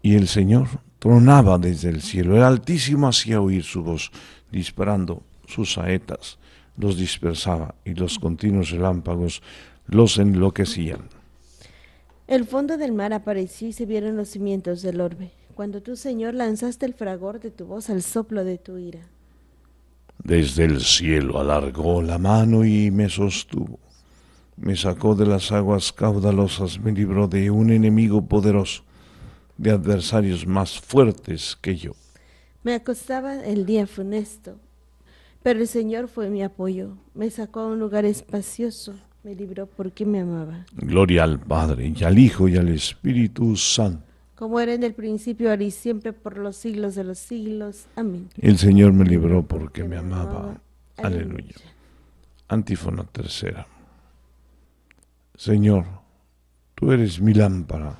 Y el Señor tronaba desde el cielo, el Altísimo hacía oír su voz, disparando sus saetas, los dispersaba y los continuos relámpagos los enloquecían. El fondo del mar apareció y se vieron los cimientos del orbe, cuando tú, Señor, lanzaste el fragor de tu voz al soplo de tu ira. Desde el cielo alargó la mano y me sostuvo. Me sacó de las aguas caudalosas, me libró de un enemigo poderoso, de adversarios más fuertes que yo. Me acostaba el día funesto, pero el Señor fue mi apoyo. Me sacó a un lugar espacioso, me libró porque me amaba. Gloria al Padre, y al Hijo, y al Espíritu Santo como era en el principio, ahora y siempre, por los siglos de los siglos. Amén. El Señor me libró porque me amaba. Aleluya. Antífona tercera. Señor, tú eres mi lámpara,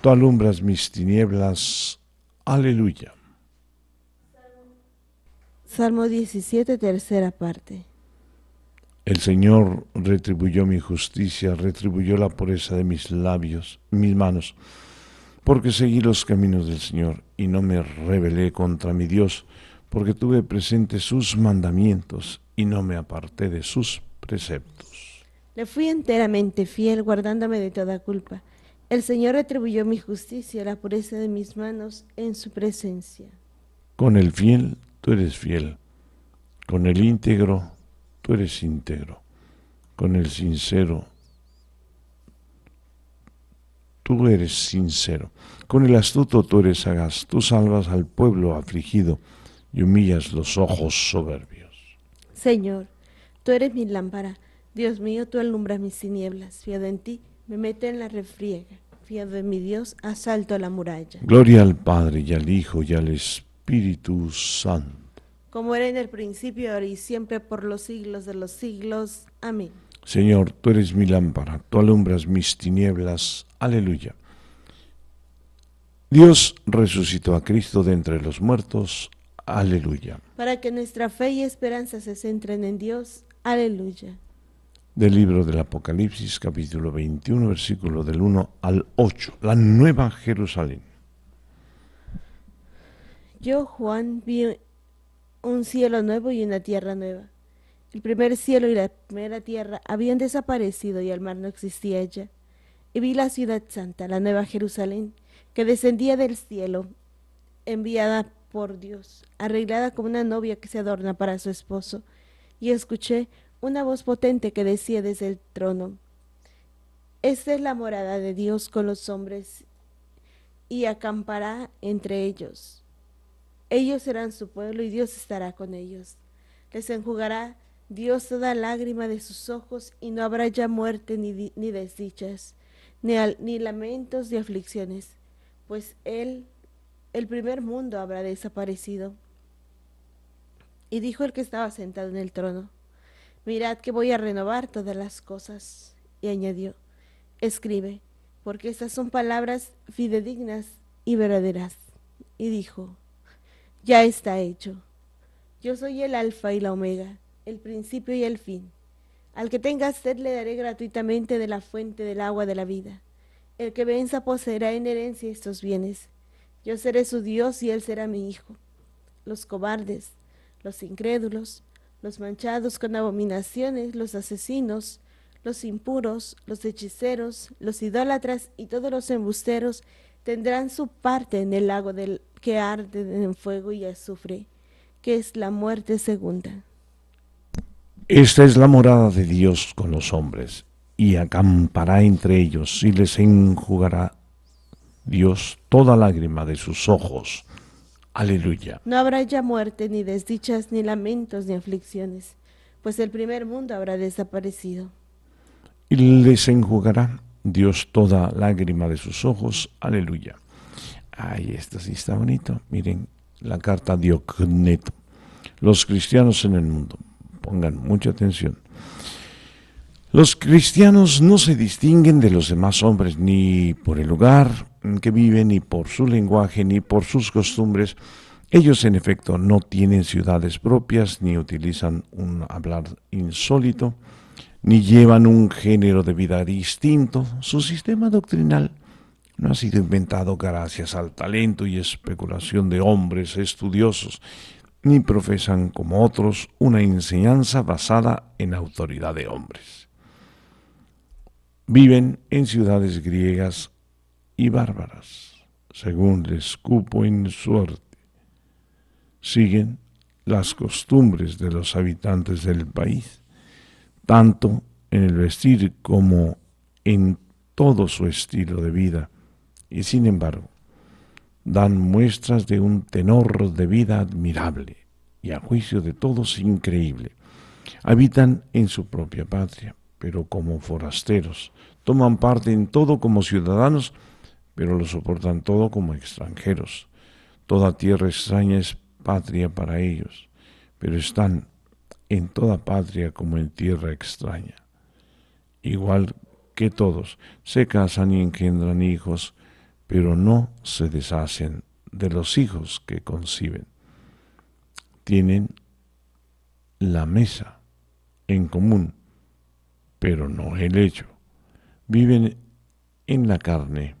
tú alumbras mis tinieblas. Aleluya. Salmo 17, tercera parte. El Señor retribuyó mi justicia, retribuyó la pureza de mis labios, mis manos porque seguí los caminos del Señor y no me rebelé contra mi Dios, porque tuve presente sus mandamientos y no me aparté de sus preceptos. Le fui enteramente fiel, guardándome de toda culpa. El Señor atribuyó mi justicia, la pureza de mis manos en su presencia. Con el fiel tú eres fiel, con el íntegro tú eres íntegro, con el sincero tú eres sincero. Con el astuto tú eres sagaz, tú salvas al pueblo afligido y humillas los ojos soberbios. Señor, tú eres mi lámpara, Dios mío, tú alumbras mis tinieblas, fiado en ti, me meto en la refriega, fiado en mi Dios, asalto a la muralla. Gloria al Padre y al Hijo y al Espíritu Santo. Como era en el principio, ahora y siempre, por los siglos de los siglos. Amén. Señor, tú eres mi lámpara, tú alumbras mis tinieblas. Aleluya. Dios resucitó a Cristo de entre los muertos. Aleluya. Para que nuestra fe y esperanza se centren en Dios. Aleluya. Del libro del Apocalipsis, capítulo 21, versículo del 1 al 8. La nueva Jerusalén. Yo, Juan, vi un cielo nuevo y una tierra nueva el primer cielo y la primera tierra habían desaparecido y el mar no existía ya. Y vi la ciudad santa, la nueva Jerusalén, que descendía del cielo, enviada por Dios, arreglada como una novia que se adorna para su esposo. Y escuché una voz potente que decía desde el trono, Esta es la morada de Dios con los hombres, y acampará entre ellos. Ellos serán su pueblo y Dios estará con ellos. Les enjugará Dios da lágrima de sus ojos y no habrá ya muerte ni, desdichas, ni, ni lamentos ni aflicciones, pues él, el primer mundo habrá desaparecido. Y dijo el que estaba sentado en el trono, mirad que voy a renovar todas las cosas. Y añadió, escribe, porque estas son palabras fidedignas y verdaderas. Y dijo, ya está hecho. Yo soy el alfa y la omega el principio y el fin. Al que tenga sed le daré gratuitamente de la fuente del agua de la vida. El que venza poseerá en herencia estos bienes. Yo seré su Dios y él será mi hijo. Los cobardes, los incrédulos, los manchados con abominaciones, los asesinos, los impuros, los hechiceros, los idólatras y todos los embusteros tendrán su parte en el lago del, que arde en fuego y azufre, que es la muerte segunda. Esta es la morada de Dios con los hombres, y acampará entre ellos, y les enjugará Dios toda lágrima de sus ojos. Aleluya. No habrá ya muerte, ni desdichas, ni lamentos, ni aflicciones, pues el primer mundo habrá desaparecido. Y les enjugará Dios toda lágrima de sus ojos. Aleluya. Ay, esto sí está bonito. Miren la carta de Ocneto, Los cristianos en el mundo. Pongan mucha atención. Los cristianos no se distinguen de los demás hombres ni por el lugar en que viven, ni por su lenguaje, ni por sus costumbres. Ellos en efecto no tienen ciudades propias, ni utilizan un hablar insólito, ni llevan un género de vida distinto. Su sistema doctrinal no ha sido inventado gracias al talento y especulación de hombres estudiosos ni profesan como otros una enseñanza basada en autoridad de hombres. Viven en ciudades griegas y bárbaras, según les cupo en suerte. Siguen las costumbres de los habitantes del país, tanto en el vestir como en todo su estilo de vida, y sin embargo, dan muestras de un tenor de vida admirable y a juicio de todos increíble. Habitan en su propia patria, pero como forasteros, toman parte en todo como ciudadanos, pero lo soportan todo como extranjeros. Toda tierra extraña es patria para ellos, pero están en toda patria como en tierra extraña. Igual que todos, se casan y engendran hijos, pero no se deshacen de los hijos que conciben. Tienen la mesa en común, pero no el hecho. Viven en la carne,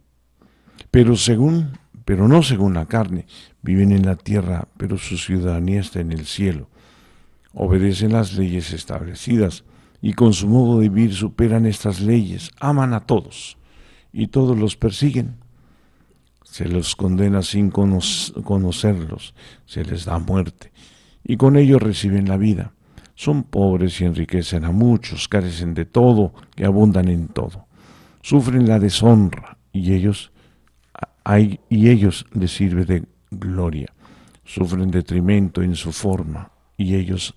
pero según pero no según la carne, viven en la tierra, pero su ciudadanía está en el cielo. Obedecen las leyes establecidas y con su modo de vivir superan estas leyes, aman a todos y todos los persiguen se los condena sin conocerlos, se les da muerte, y con ellos reciben la vida. Son pobres y enriquecen a muchos, carecen de todo y abundan en todo. Sufren la deshonra y ellos, y ellos les sirve de gloria. Sufren detrimento en su forma y ellos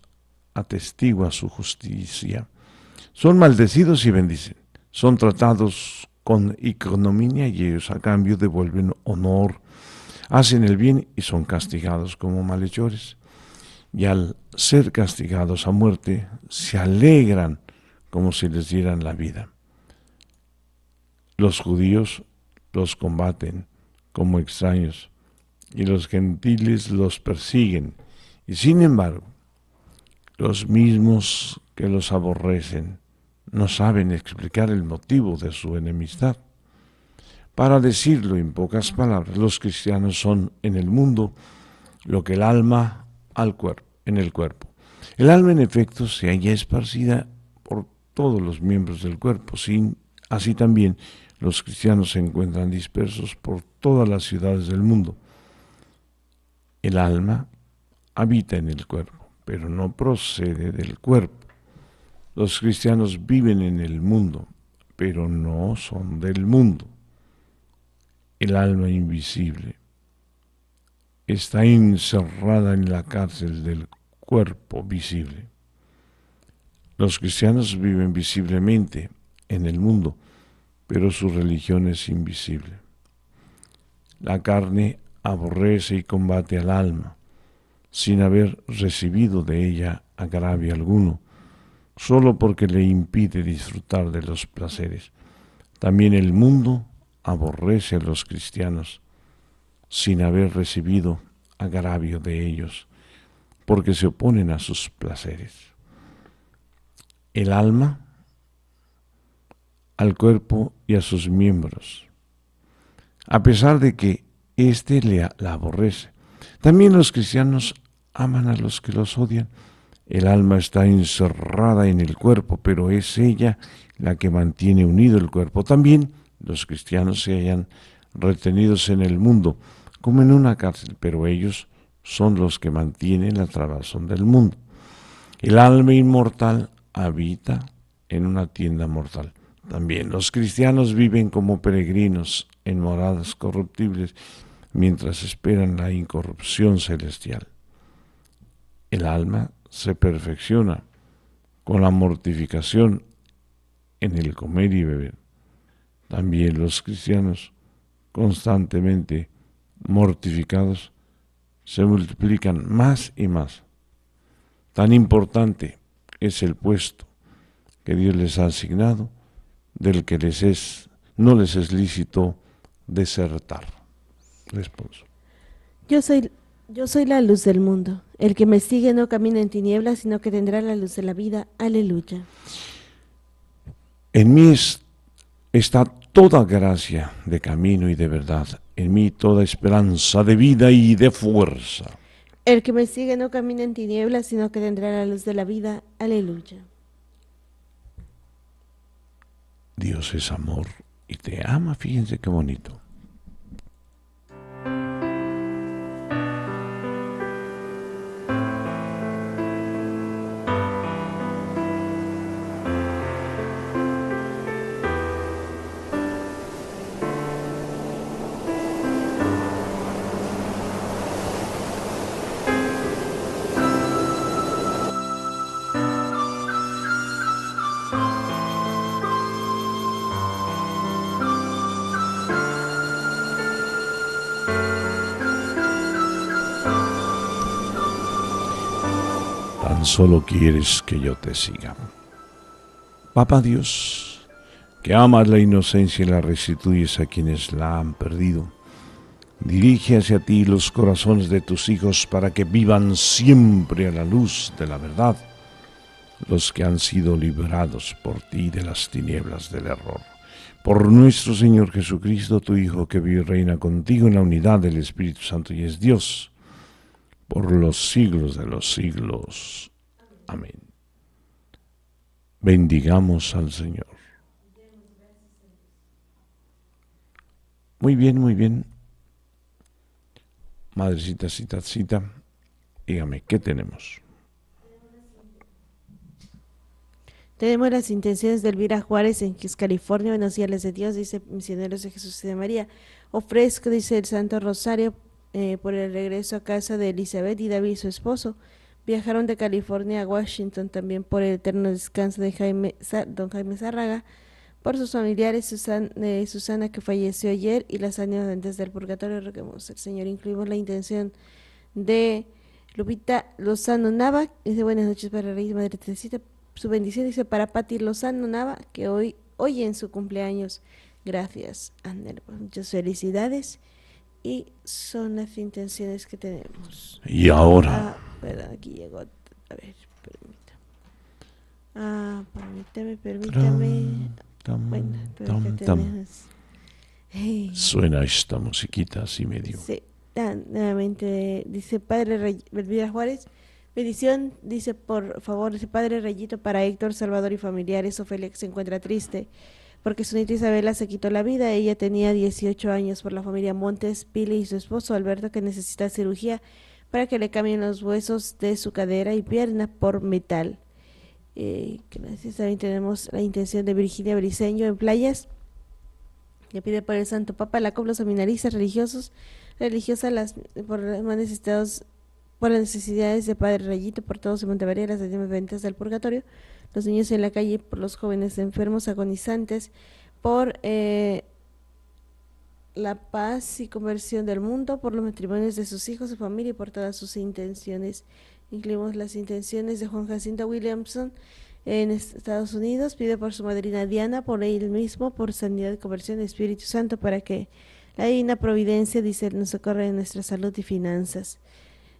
atestiguan su justicia. Son maldecidos y bendicen. Son tratados con ignominia y ellos a cambio devuelven honor, hacen el bien y son castigados como malhechores. Y al ser castigados a muerte, se alegran como si les dieran la vida. Los judíos los combaten como extraños y los gentiles los persiguen. Y sin embargo, los mismos que los aborrecen no saben explicar el motivo de su enemistad. Para decirlo en pocas palabras, los cristianos son en el mundo lo que el alma al cuerpo, en el cuerpo. El alma en efecto se halla esparcida por todos los miembros del cuerpo, así también los cristianos se encuentran dispersos por todas las ciudades del mundo. El alma habita en el cuerpo, pero no procede del cuerpo. Los cristianos viven en el mundo, pero no son del mundo. El alma invisible está encerrada en la cárcel del cuerpo visible. Los cristianos viven visiblemente en el mundo, pero su religión es invisible. La carne aborrece y combate al alma, sin haber recibido de ella agravio alguno, solo porque le impide disfrutar de los placeres. También el mundo aborrece a los cristianos sin haber recibido agravio de ellos, porque se oponen a sus placeres. El alma al cuerpo y a sus miembros, a pesar de que éste la aborrece. También los cristianos aman a los que los odian el alma está encerrada en el cuerpo, pero es ella la que mantiene unido el cuerpo. También los cristianos se hayan retenidos en el mundo, como en una cárcel, pero ellos son los que mantienen la trabazón del mundo. El alma inmortal habita en una tienda mortal. También los cristianos viven como peregrinos en moradas corruptibles mientras esperan la incorrupción celestial. El alma se perfecciona con la mortificación en el comer y beber. También los cristianos, constantemente mortificados, se multiplican más y más. Tan importante es el puesto que Dios les ha asignado, del que les es, no les es lícito desertar. Responso. Yo soy yo soy la luz del mundo. El que me sigue no camina en tinieblas, sino que tendrá la luz de la vida. Aleluya. En mí está toda gracia de camino y de verdad. En mí toda esperanza de vida y de fuerza. El que me sigue no camina en tinieblas, sino que tendrá la luz de la vida. Aleluya. Dios es amor y te ama. Fíjense qué bonito. solo quieres que yo te siga. Papá Dios, que amas la inocencia y la restituyes a quienes la han perdido, dirige hacia ti los corazones de tus hijos para que vivan siempre a la luz de la verdad los que han sido librados por ti de las tinieblas del error. Por nuestro Señor Jesucristo, tu Hijo, que vive y reina contigo en la unidad del Espíritu Santo y es Dios, por los siglos de los siglos. Amén. Bendigamos al Señor. Muy bien, muy bien. Madrecita, cita, cita, dígame, ¿qué tenemos? Tenemos las intenciones de Elvira Juárez en California. Buenos días, de Dios, dice Misioneros de Jesús y de María. Ofrezco, dice el Santo Rosario, eh, por el regreso a casa de Elizabeth y David, su esposo. Viajaron de California a Washington también por el eterno descanso de Jaime, don Jaime Zárraga, por sus familiares, eh, Susana que falleció ayer y las años antes del purgatorio. Roquemos el Señor, incluimos la intención de Lupita Lozano Nava. Dice buenas noches para Rey Madre Teresita. Su bendición dice para Pati Lozano Nava, que hoy, hoy en su cumpleaños. Gracias, Ander. Muchas felicidades y son las intenciones que tenemos. Y ahora. Ah, perdón, aquí llegó. A ver, permítame. Ah, permítame, permítame. bueno, Suena esta musiquita así medio. Sí, ah, nuevamente dice Padre Rey, Juárez. Bendición, dice por favor, dice Padre Rayito para Héctor, Salvador y familiares. Ofelia félix se encuentra triste porque su nieta Isabela se quitó la vida. Ella tenía 18 años por la familia Montes, Pili y su esposo Alberto, que necesita cirugía para que le cambien los huesos de su cadera y pierna por metal. Eh, gracias. También tenemos la intención de Virginia Briceño en playas. Le pide por el Santo Papa la los seminaristas religiosos, religiosas las, por más por las necesidades de Padre Rayito, por todos en Montevideo, las ventas del purgatorio, los niños en la calle, por los jóvenes enfermos agonizantes, por eh, la paz y conversión del mundo, por los matrimonios de sus hijos, su familia y por todas sus intenciones. Incluimos las intenciones de Juan Jacinto Williamson en Estados Unidos. Pide por su madrina Diana, por él mismo, por sanidad, conversión del Espíritu Santo para que la divina providencia, dice, nos socorra en nuestra salud y finanzas.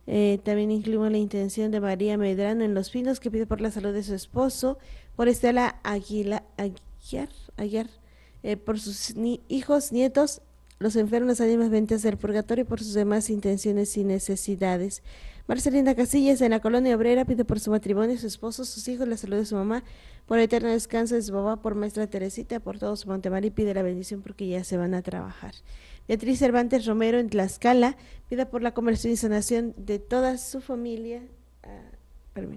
Eh, también incluimos la intención de María Medrano en Los Finos, que pide por la salud de su esposo, por Estela Aguila, Aguiar, eh, por sus hijos, nietos, los enfermos, ánimas ventas del purgatorio y por sus demás intenciones y necesidades. Marcelina Casillas en la colonia obrera pide por su matrimonio, su esposo, sus hijos, la salud de su mamá, por el eterno descanso de su por maestra Teresita, por todos su Montemar y pide la bendición porque ya se van a trabajar. Beatriz Cervantes Romero en Tlaxcala pida por la conversión y sanación de toda su familia, ah,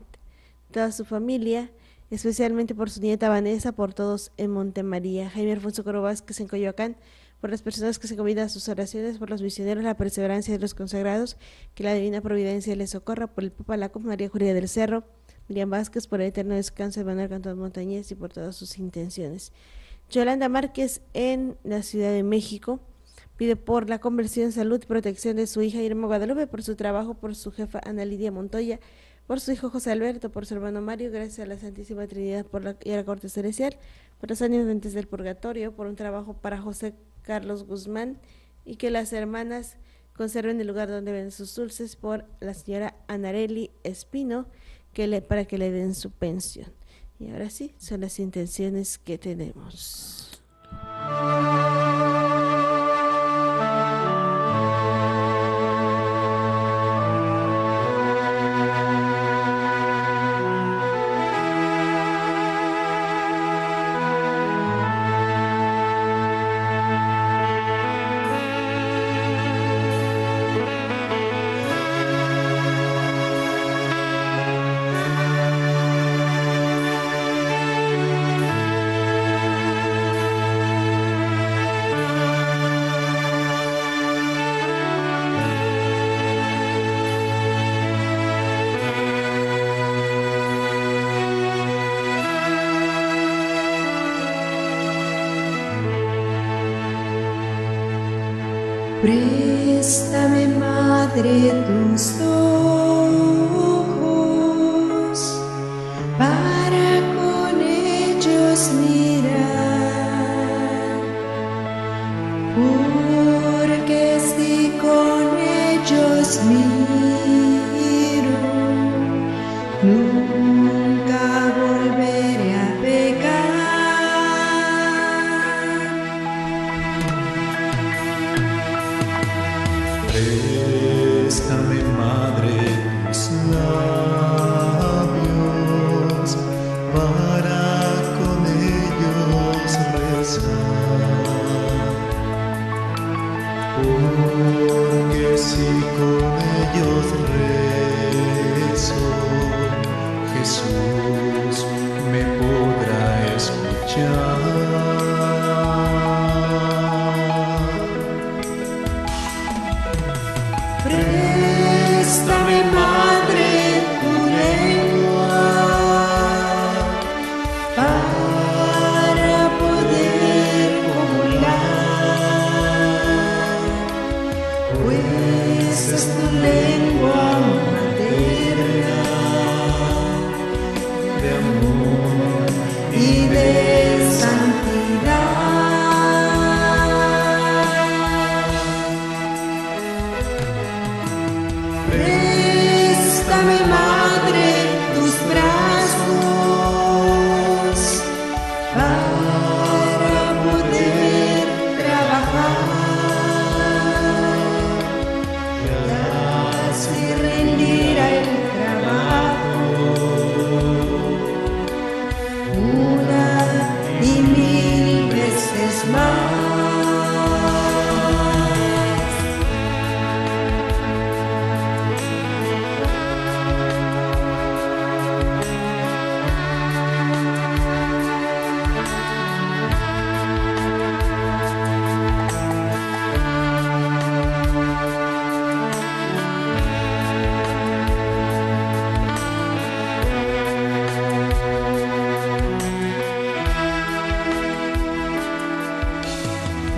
toda su familia, especialmente por su nieta Vanessa, por todos en Montemaría. Jaime Alfonso Coro Vázquez en Coyoacán, por las personas que se convidan a sus oraciones, por los misioneros, la perseverancia de los consagrados, que la divina providencia les socorra, por el Papa Laco, María Julia del Cerro, Miriam Vázquez, por el eterno descanso de Manuel Cantón Montañez y por todas sus intenciones. Yolanda Márquez en la Ciudad de México Pide por la conversión, salud y protección de su hija Irma Guadalupe, por su trabajo, por su jefa Ana Lidia Montoya, por su hijo José Alberto, por su hermano Mario, gracias a la Santísima Trinidad por la, y a la Corte Celestial, por los años antes del purgatorio, por un trabajo para José Carlos Guzmán y que las hermanas conserven el lugar donde ven sus dulces por la señora Anareli Espino que le, para que le den su pensión. Y ahora sí, son las intenciones que tenemos. Against the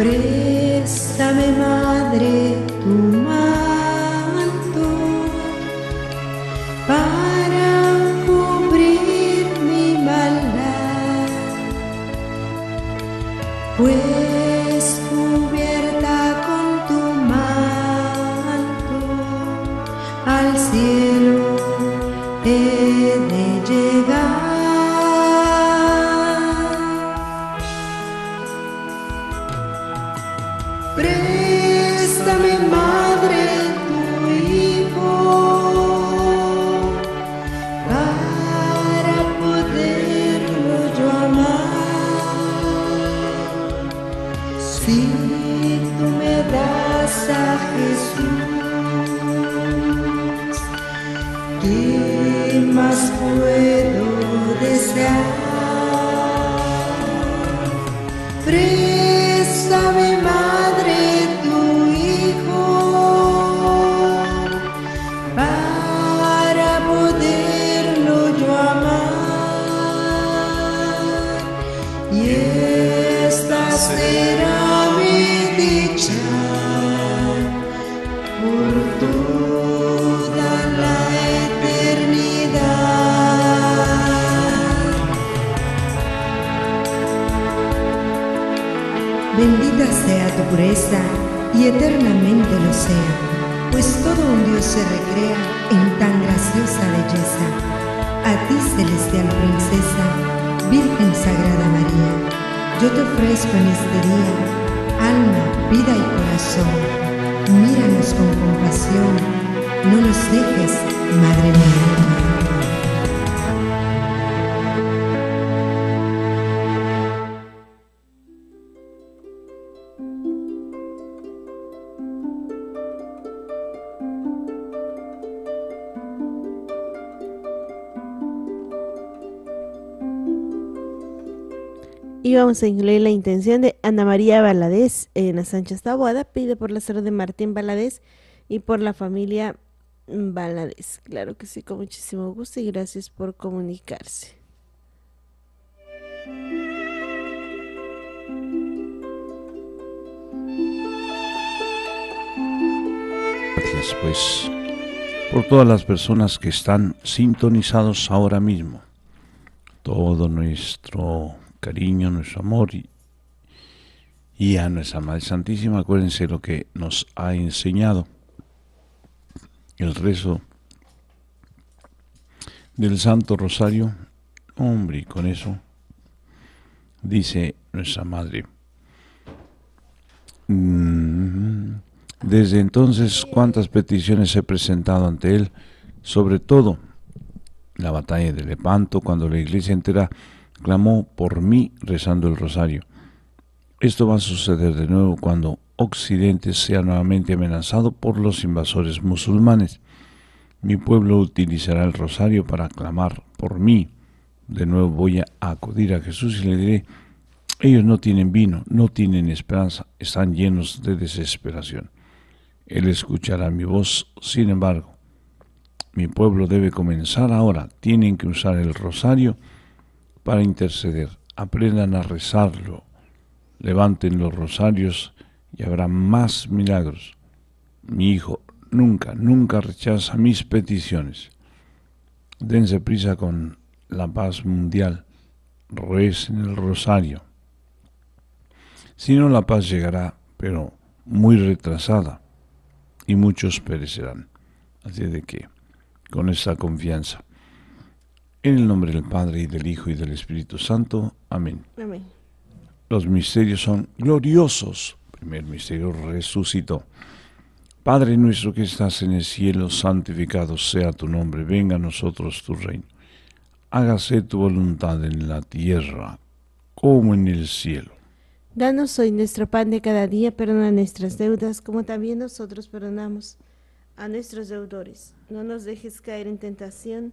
Привет. se a la intención de Ana María Valadez en la Sánchez Taboada, pide por la salud de Martín Valadez y por la familia Valadez. Claro que sí, con muchísimo gusto y gracias por comunicarse. Gracias pues por todas las personas que están sintonizados ahora mismo. Todo nuestro cariño, nuestro amor y, a nuestra Madre Santísima. Acuérdense lo que nos ha enseñado el rezo del Santo Rosario. Hombre, con eso dice nuestra Madre. Mm, desde entonces, cuántas peticiones he presentado ante Él, sobre todo la batalla de Lepanto, cuando la iglesia entera clamó por mí rezando el rosario. Esto va a suceder de nuevo cuando Occidente sea nuevamente amenazado por los invasores musulmanes. Mi pueblo utilizará el rosario para clamar por mí. De nuevo voy a acudir a Jesús y le diré, ellos no tienen vino, no tienen esperanza, están llenos de desesperación. Él escuchará mi voz, sin embargo. Mi pueblo debe comenzar ahora, tienen que usar el rosario para interceder. Aprendan a rezarlo, levanten los rosarios y habrá más milagros. Mi hijo nunca, nunca rechaza mis peticiones. Dense prisa con la paz mundial, recen el rosario. Si no, la paz llegará, pero muy retrasada, y muchos perecerán. Así de que, con esa confianza. En el nombre del Padre, y del Hijo, y del Espíritu Santo. Amén. Los misterios son gloriosos. Primer misterio, resucitó. Padre nuestro que estás en el cielo, santificado sea tu nombre. Venga a nosotros tu reino. Hágase tu voluntad en la tierra como en el cielo. Danos hoy nuestro pan de cada día, perdona nuestras deudas, como también nosotros perdonamos a nuestros deudores. No nos dejes caer en tentación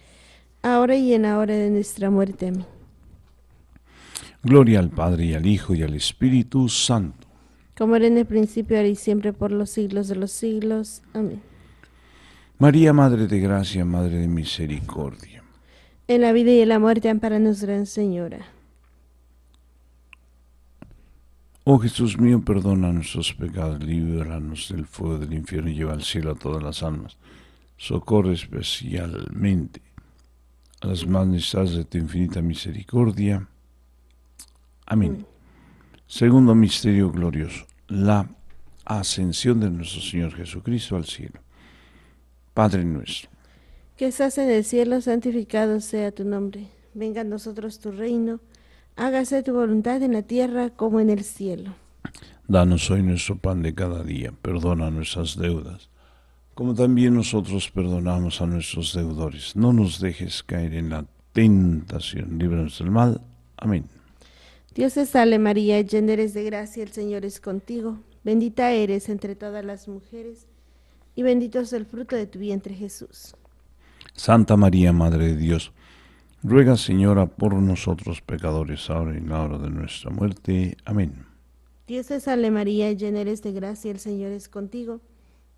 ahora y en la hora de nuestra muerte. Amén. Gloria al Padre y al Hijo y al Espíritu Santo. Como era en el principio, ahora y siempre, por los siglos de los siglos. Amén. María, Madre de Gracia, Madre de Misericordia. En la vida y en la muerte, amparanos, Gran Señora. Oh Jesús mío, perdona nuestros pecados, líbranos del fuego del infierno y lleva al cielo a todas las almas. Socorre especialmente las de tu infinita misericordia. Amén. Segundo misterio glorioso, la ascensión de nuestro Señor Jesucristo al cielo. Padre nuestro. Que estás en el cielo, santificado sea tu nombre. Venga a nosotros tu reino. Hágase tu voluntad en la tierra como en el cielo. Danos hoy nuestro pan de cada día. Perdona nuestras deudas como también nosotros perdonamos a nuestros deudores. No nos dejes caer en la tentación, líbranos del mal. Amén. Dios te salve María, llena eres de gracia, el Señor es contigo. Bendita eres entre todas las mujeres, y bendito es el fruto de tu vientre Jesús. Santa María, Madre de Dios, ruega Señora por nosotros pecadores, ahora y en la hora de nuestra muerte. Amén. Dios te salve María, llena eres de gracia, el Señor es contigo.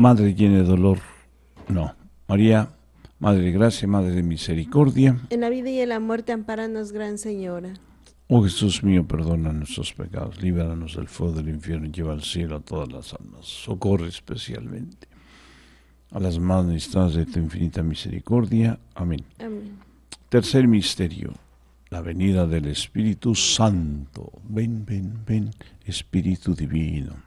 Madre llena de dolor, no. María, Madre de gracia, Madre de misericordia. En la vida y en la muerte, amparanos, Gran Señora. Oh Jesús mío, perdona nuestros pecados, líbranos del fuego del infierno y lleva al cielo a todas las almas. Socorre especialmente a las más necesitadas de tu infinita misericordia. Amén. Tercer misterio, la venida del Espíritu Santo. Ven, ven, ven, Espíritu Divino.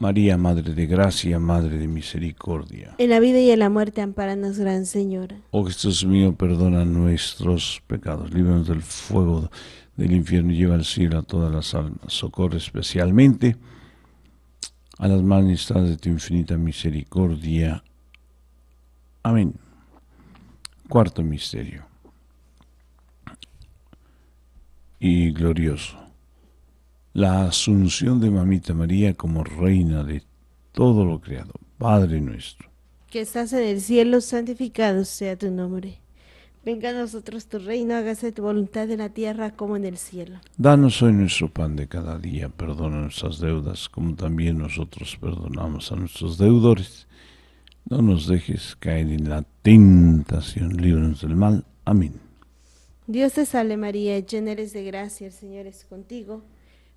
María, Madre de Gracia, Madre de Misericordia. En la vida y en la muerte, amparanos, Gran Señora. Oh Jesús mío, perdona nuestros pecados, líbranos del fuego del infierno y lleva al cielo a todas las almas. Socorre especialmente a las majestades de tu infinita misericordia. Amén. Cuarto misterio. Y glorioso la asunción de Mamita María como reina de todo lo creado, Padre nuestro. Que estás en el cielo, santificado sea tu nombre. Venga a nosotros tu reino, hágase tu voluntad en la tierra como en el cielo. Danos hoy nuestro pan de cada día, perdona nuestras deudas como también nosotros perdonamos a nuestros deudores. No nos dejes caer en la tentación, líbranos del mal. Amén. Dios te salve María, llena eres de gracia, el Señor es contigo.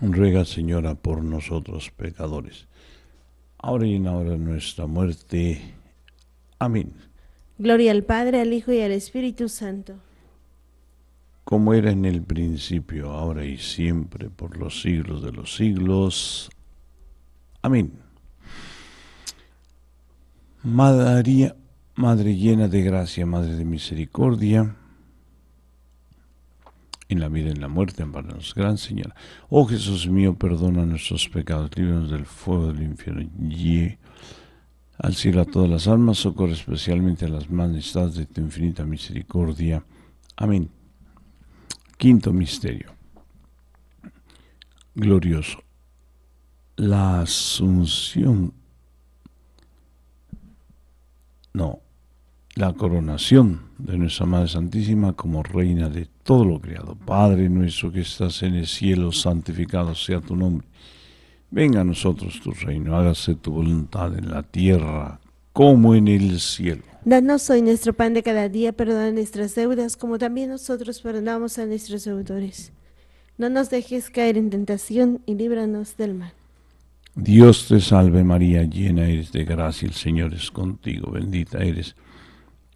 ruega Señora por nosotros pecadores, ahora y en la hora de nuestra muerte. Amén. Gloria al Padre, al Hijo y al Espíritu Santo. Como era en el principio, ahora y siempre, por los siglos de los siglos. Amén. Madre, Madre llena de gracia, Madre de misericordia, en la vida y en la muerte, amparanos, Gran Señora. Oh Jesús mío, perdona nuestros pecados, líbranos del fuego del infierno. y Al cielo a todas las almas, socorre especialmente a las más de tu infinita misericordia. Amén. Quinto misterio. Glorioso. La asunción. No. La coronación de nuestra Madre Santísima como Reina de todo lo creado. Padre nuestro que estás en el cielo, santificado sea tu nombre. Venga a nosotros tu reino, hágase tu voluntad en la tierra como en el cielo. Danos hoy nuestro pan de cada día, perdona nuestras deudas como también nosotros perdonamos a nuestros deudores. No nos dejes caer en tentación y líbranos del mal. Dios te salve María, llena eres de gracia, el Señor es contigo, bendita eres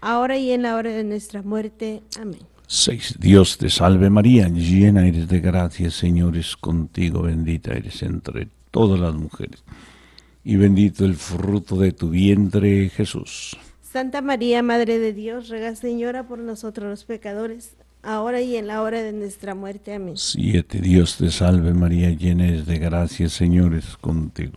ahora y en la hora de nuestra muerte. Amén. 6. Dios te salve María, llena eres de gracia, Señor es contigo, bendita eres entre todas las mujeres, y bendito el fruto de tu vientre, Jesús. Santa María, Madre de Dios, rega Señora por nosotros los pecadores, ahora y en la hora de nuestra muerte. Amén. 7. Dios te salve María, llena eres de gracia, Señor es contigo.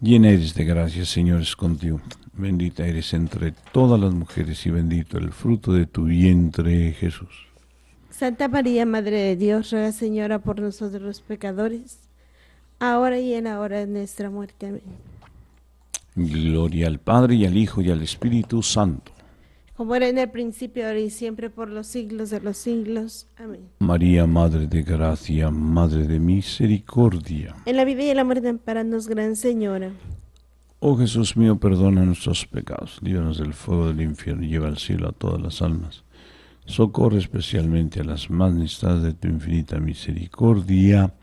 Llena eres de gracia, Señor, contigo. Bendita eres entre todas las mujeres y bendito el fruto de tu vientre, Jesús. Santa María, Madre de Dios, ruega, Señora, por nosotros los pecadores, ahora y en la hora de nuestra muerte. Amén. Gloria al Padre, y al Hijo, y al Espíritu Santo como era en el principio, ahora y siempre, por los siglos de los siglos. Amén. María, Madre de Gracia, Madre de Misericordia. En la vida y en la muerte, amparanos, Gran Señora. Oh Jesús mío, perdona nuestros pecados, líbranos del fuego del infierno, y lleva al cielo a todas las almas. Socorre especialmente a las más necesitadas de tu infinita misericordia.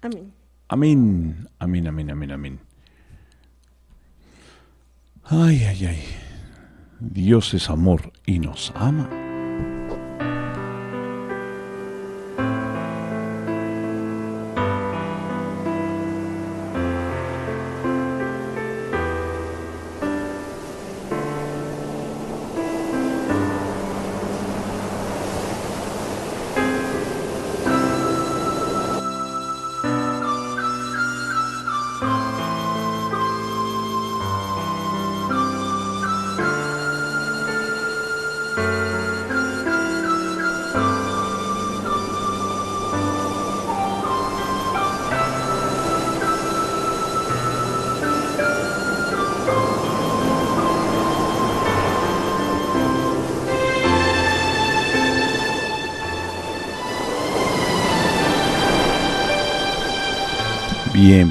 Amén. Amén, amén, amén, amén, amén. Ay, ay, ay. Dios es amor y nos ama.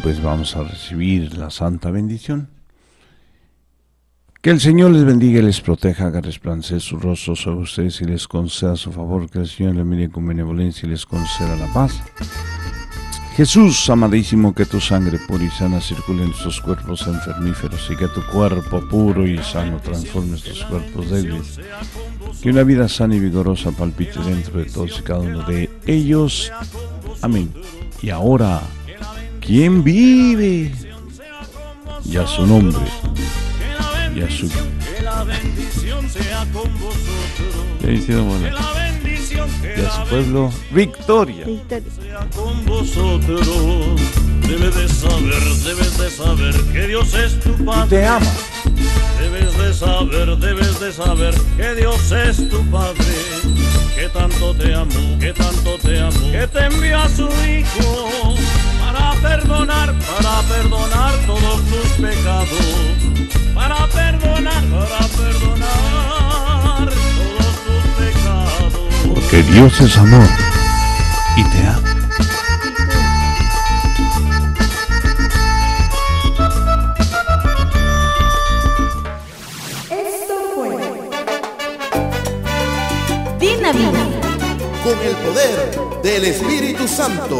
pues vamos a recibir la santa bendición. Que el Señor les bendiga y les proteja, Que resplandecer su rostro sobre ustedes y les conceda su favor, que el Señor les mire con benevolencia y les conceda la paz. Jesús, amadísimo, que tu sangre pura y sana circule en nuestros cuerpos enfermíferos y que tu cuerpo puro y sano transforme estos cuerpos débiles. Que una vida sana y vigorosa palpite dentro de todos y cada uno de ellos. Amén. Y ahora... ¿Quién vive? Ya su nombre. Ya su. Ya hicieron su pueblo. Victoria. Victoria. Debes de saber, debes de saber que Dios es tu padre. Te ama. Debes de saber, debes de saber que Dios es tu padre. Que tanto te amo, que tanto te amo, que te envió a su hijo perdonar, para perdonar todos tus pecados, para perdonar, para perdonar todos tus pecados. Porque Dios es amor y te ama. Esto fue Con el poder del Espíritu Santo.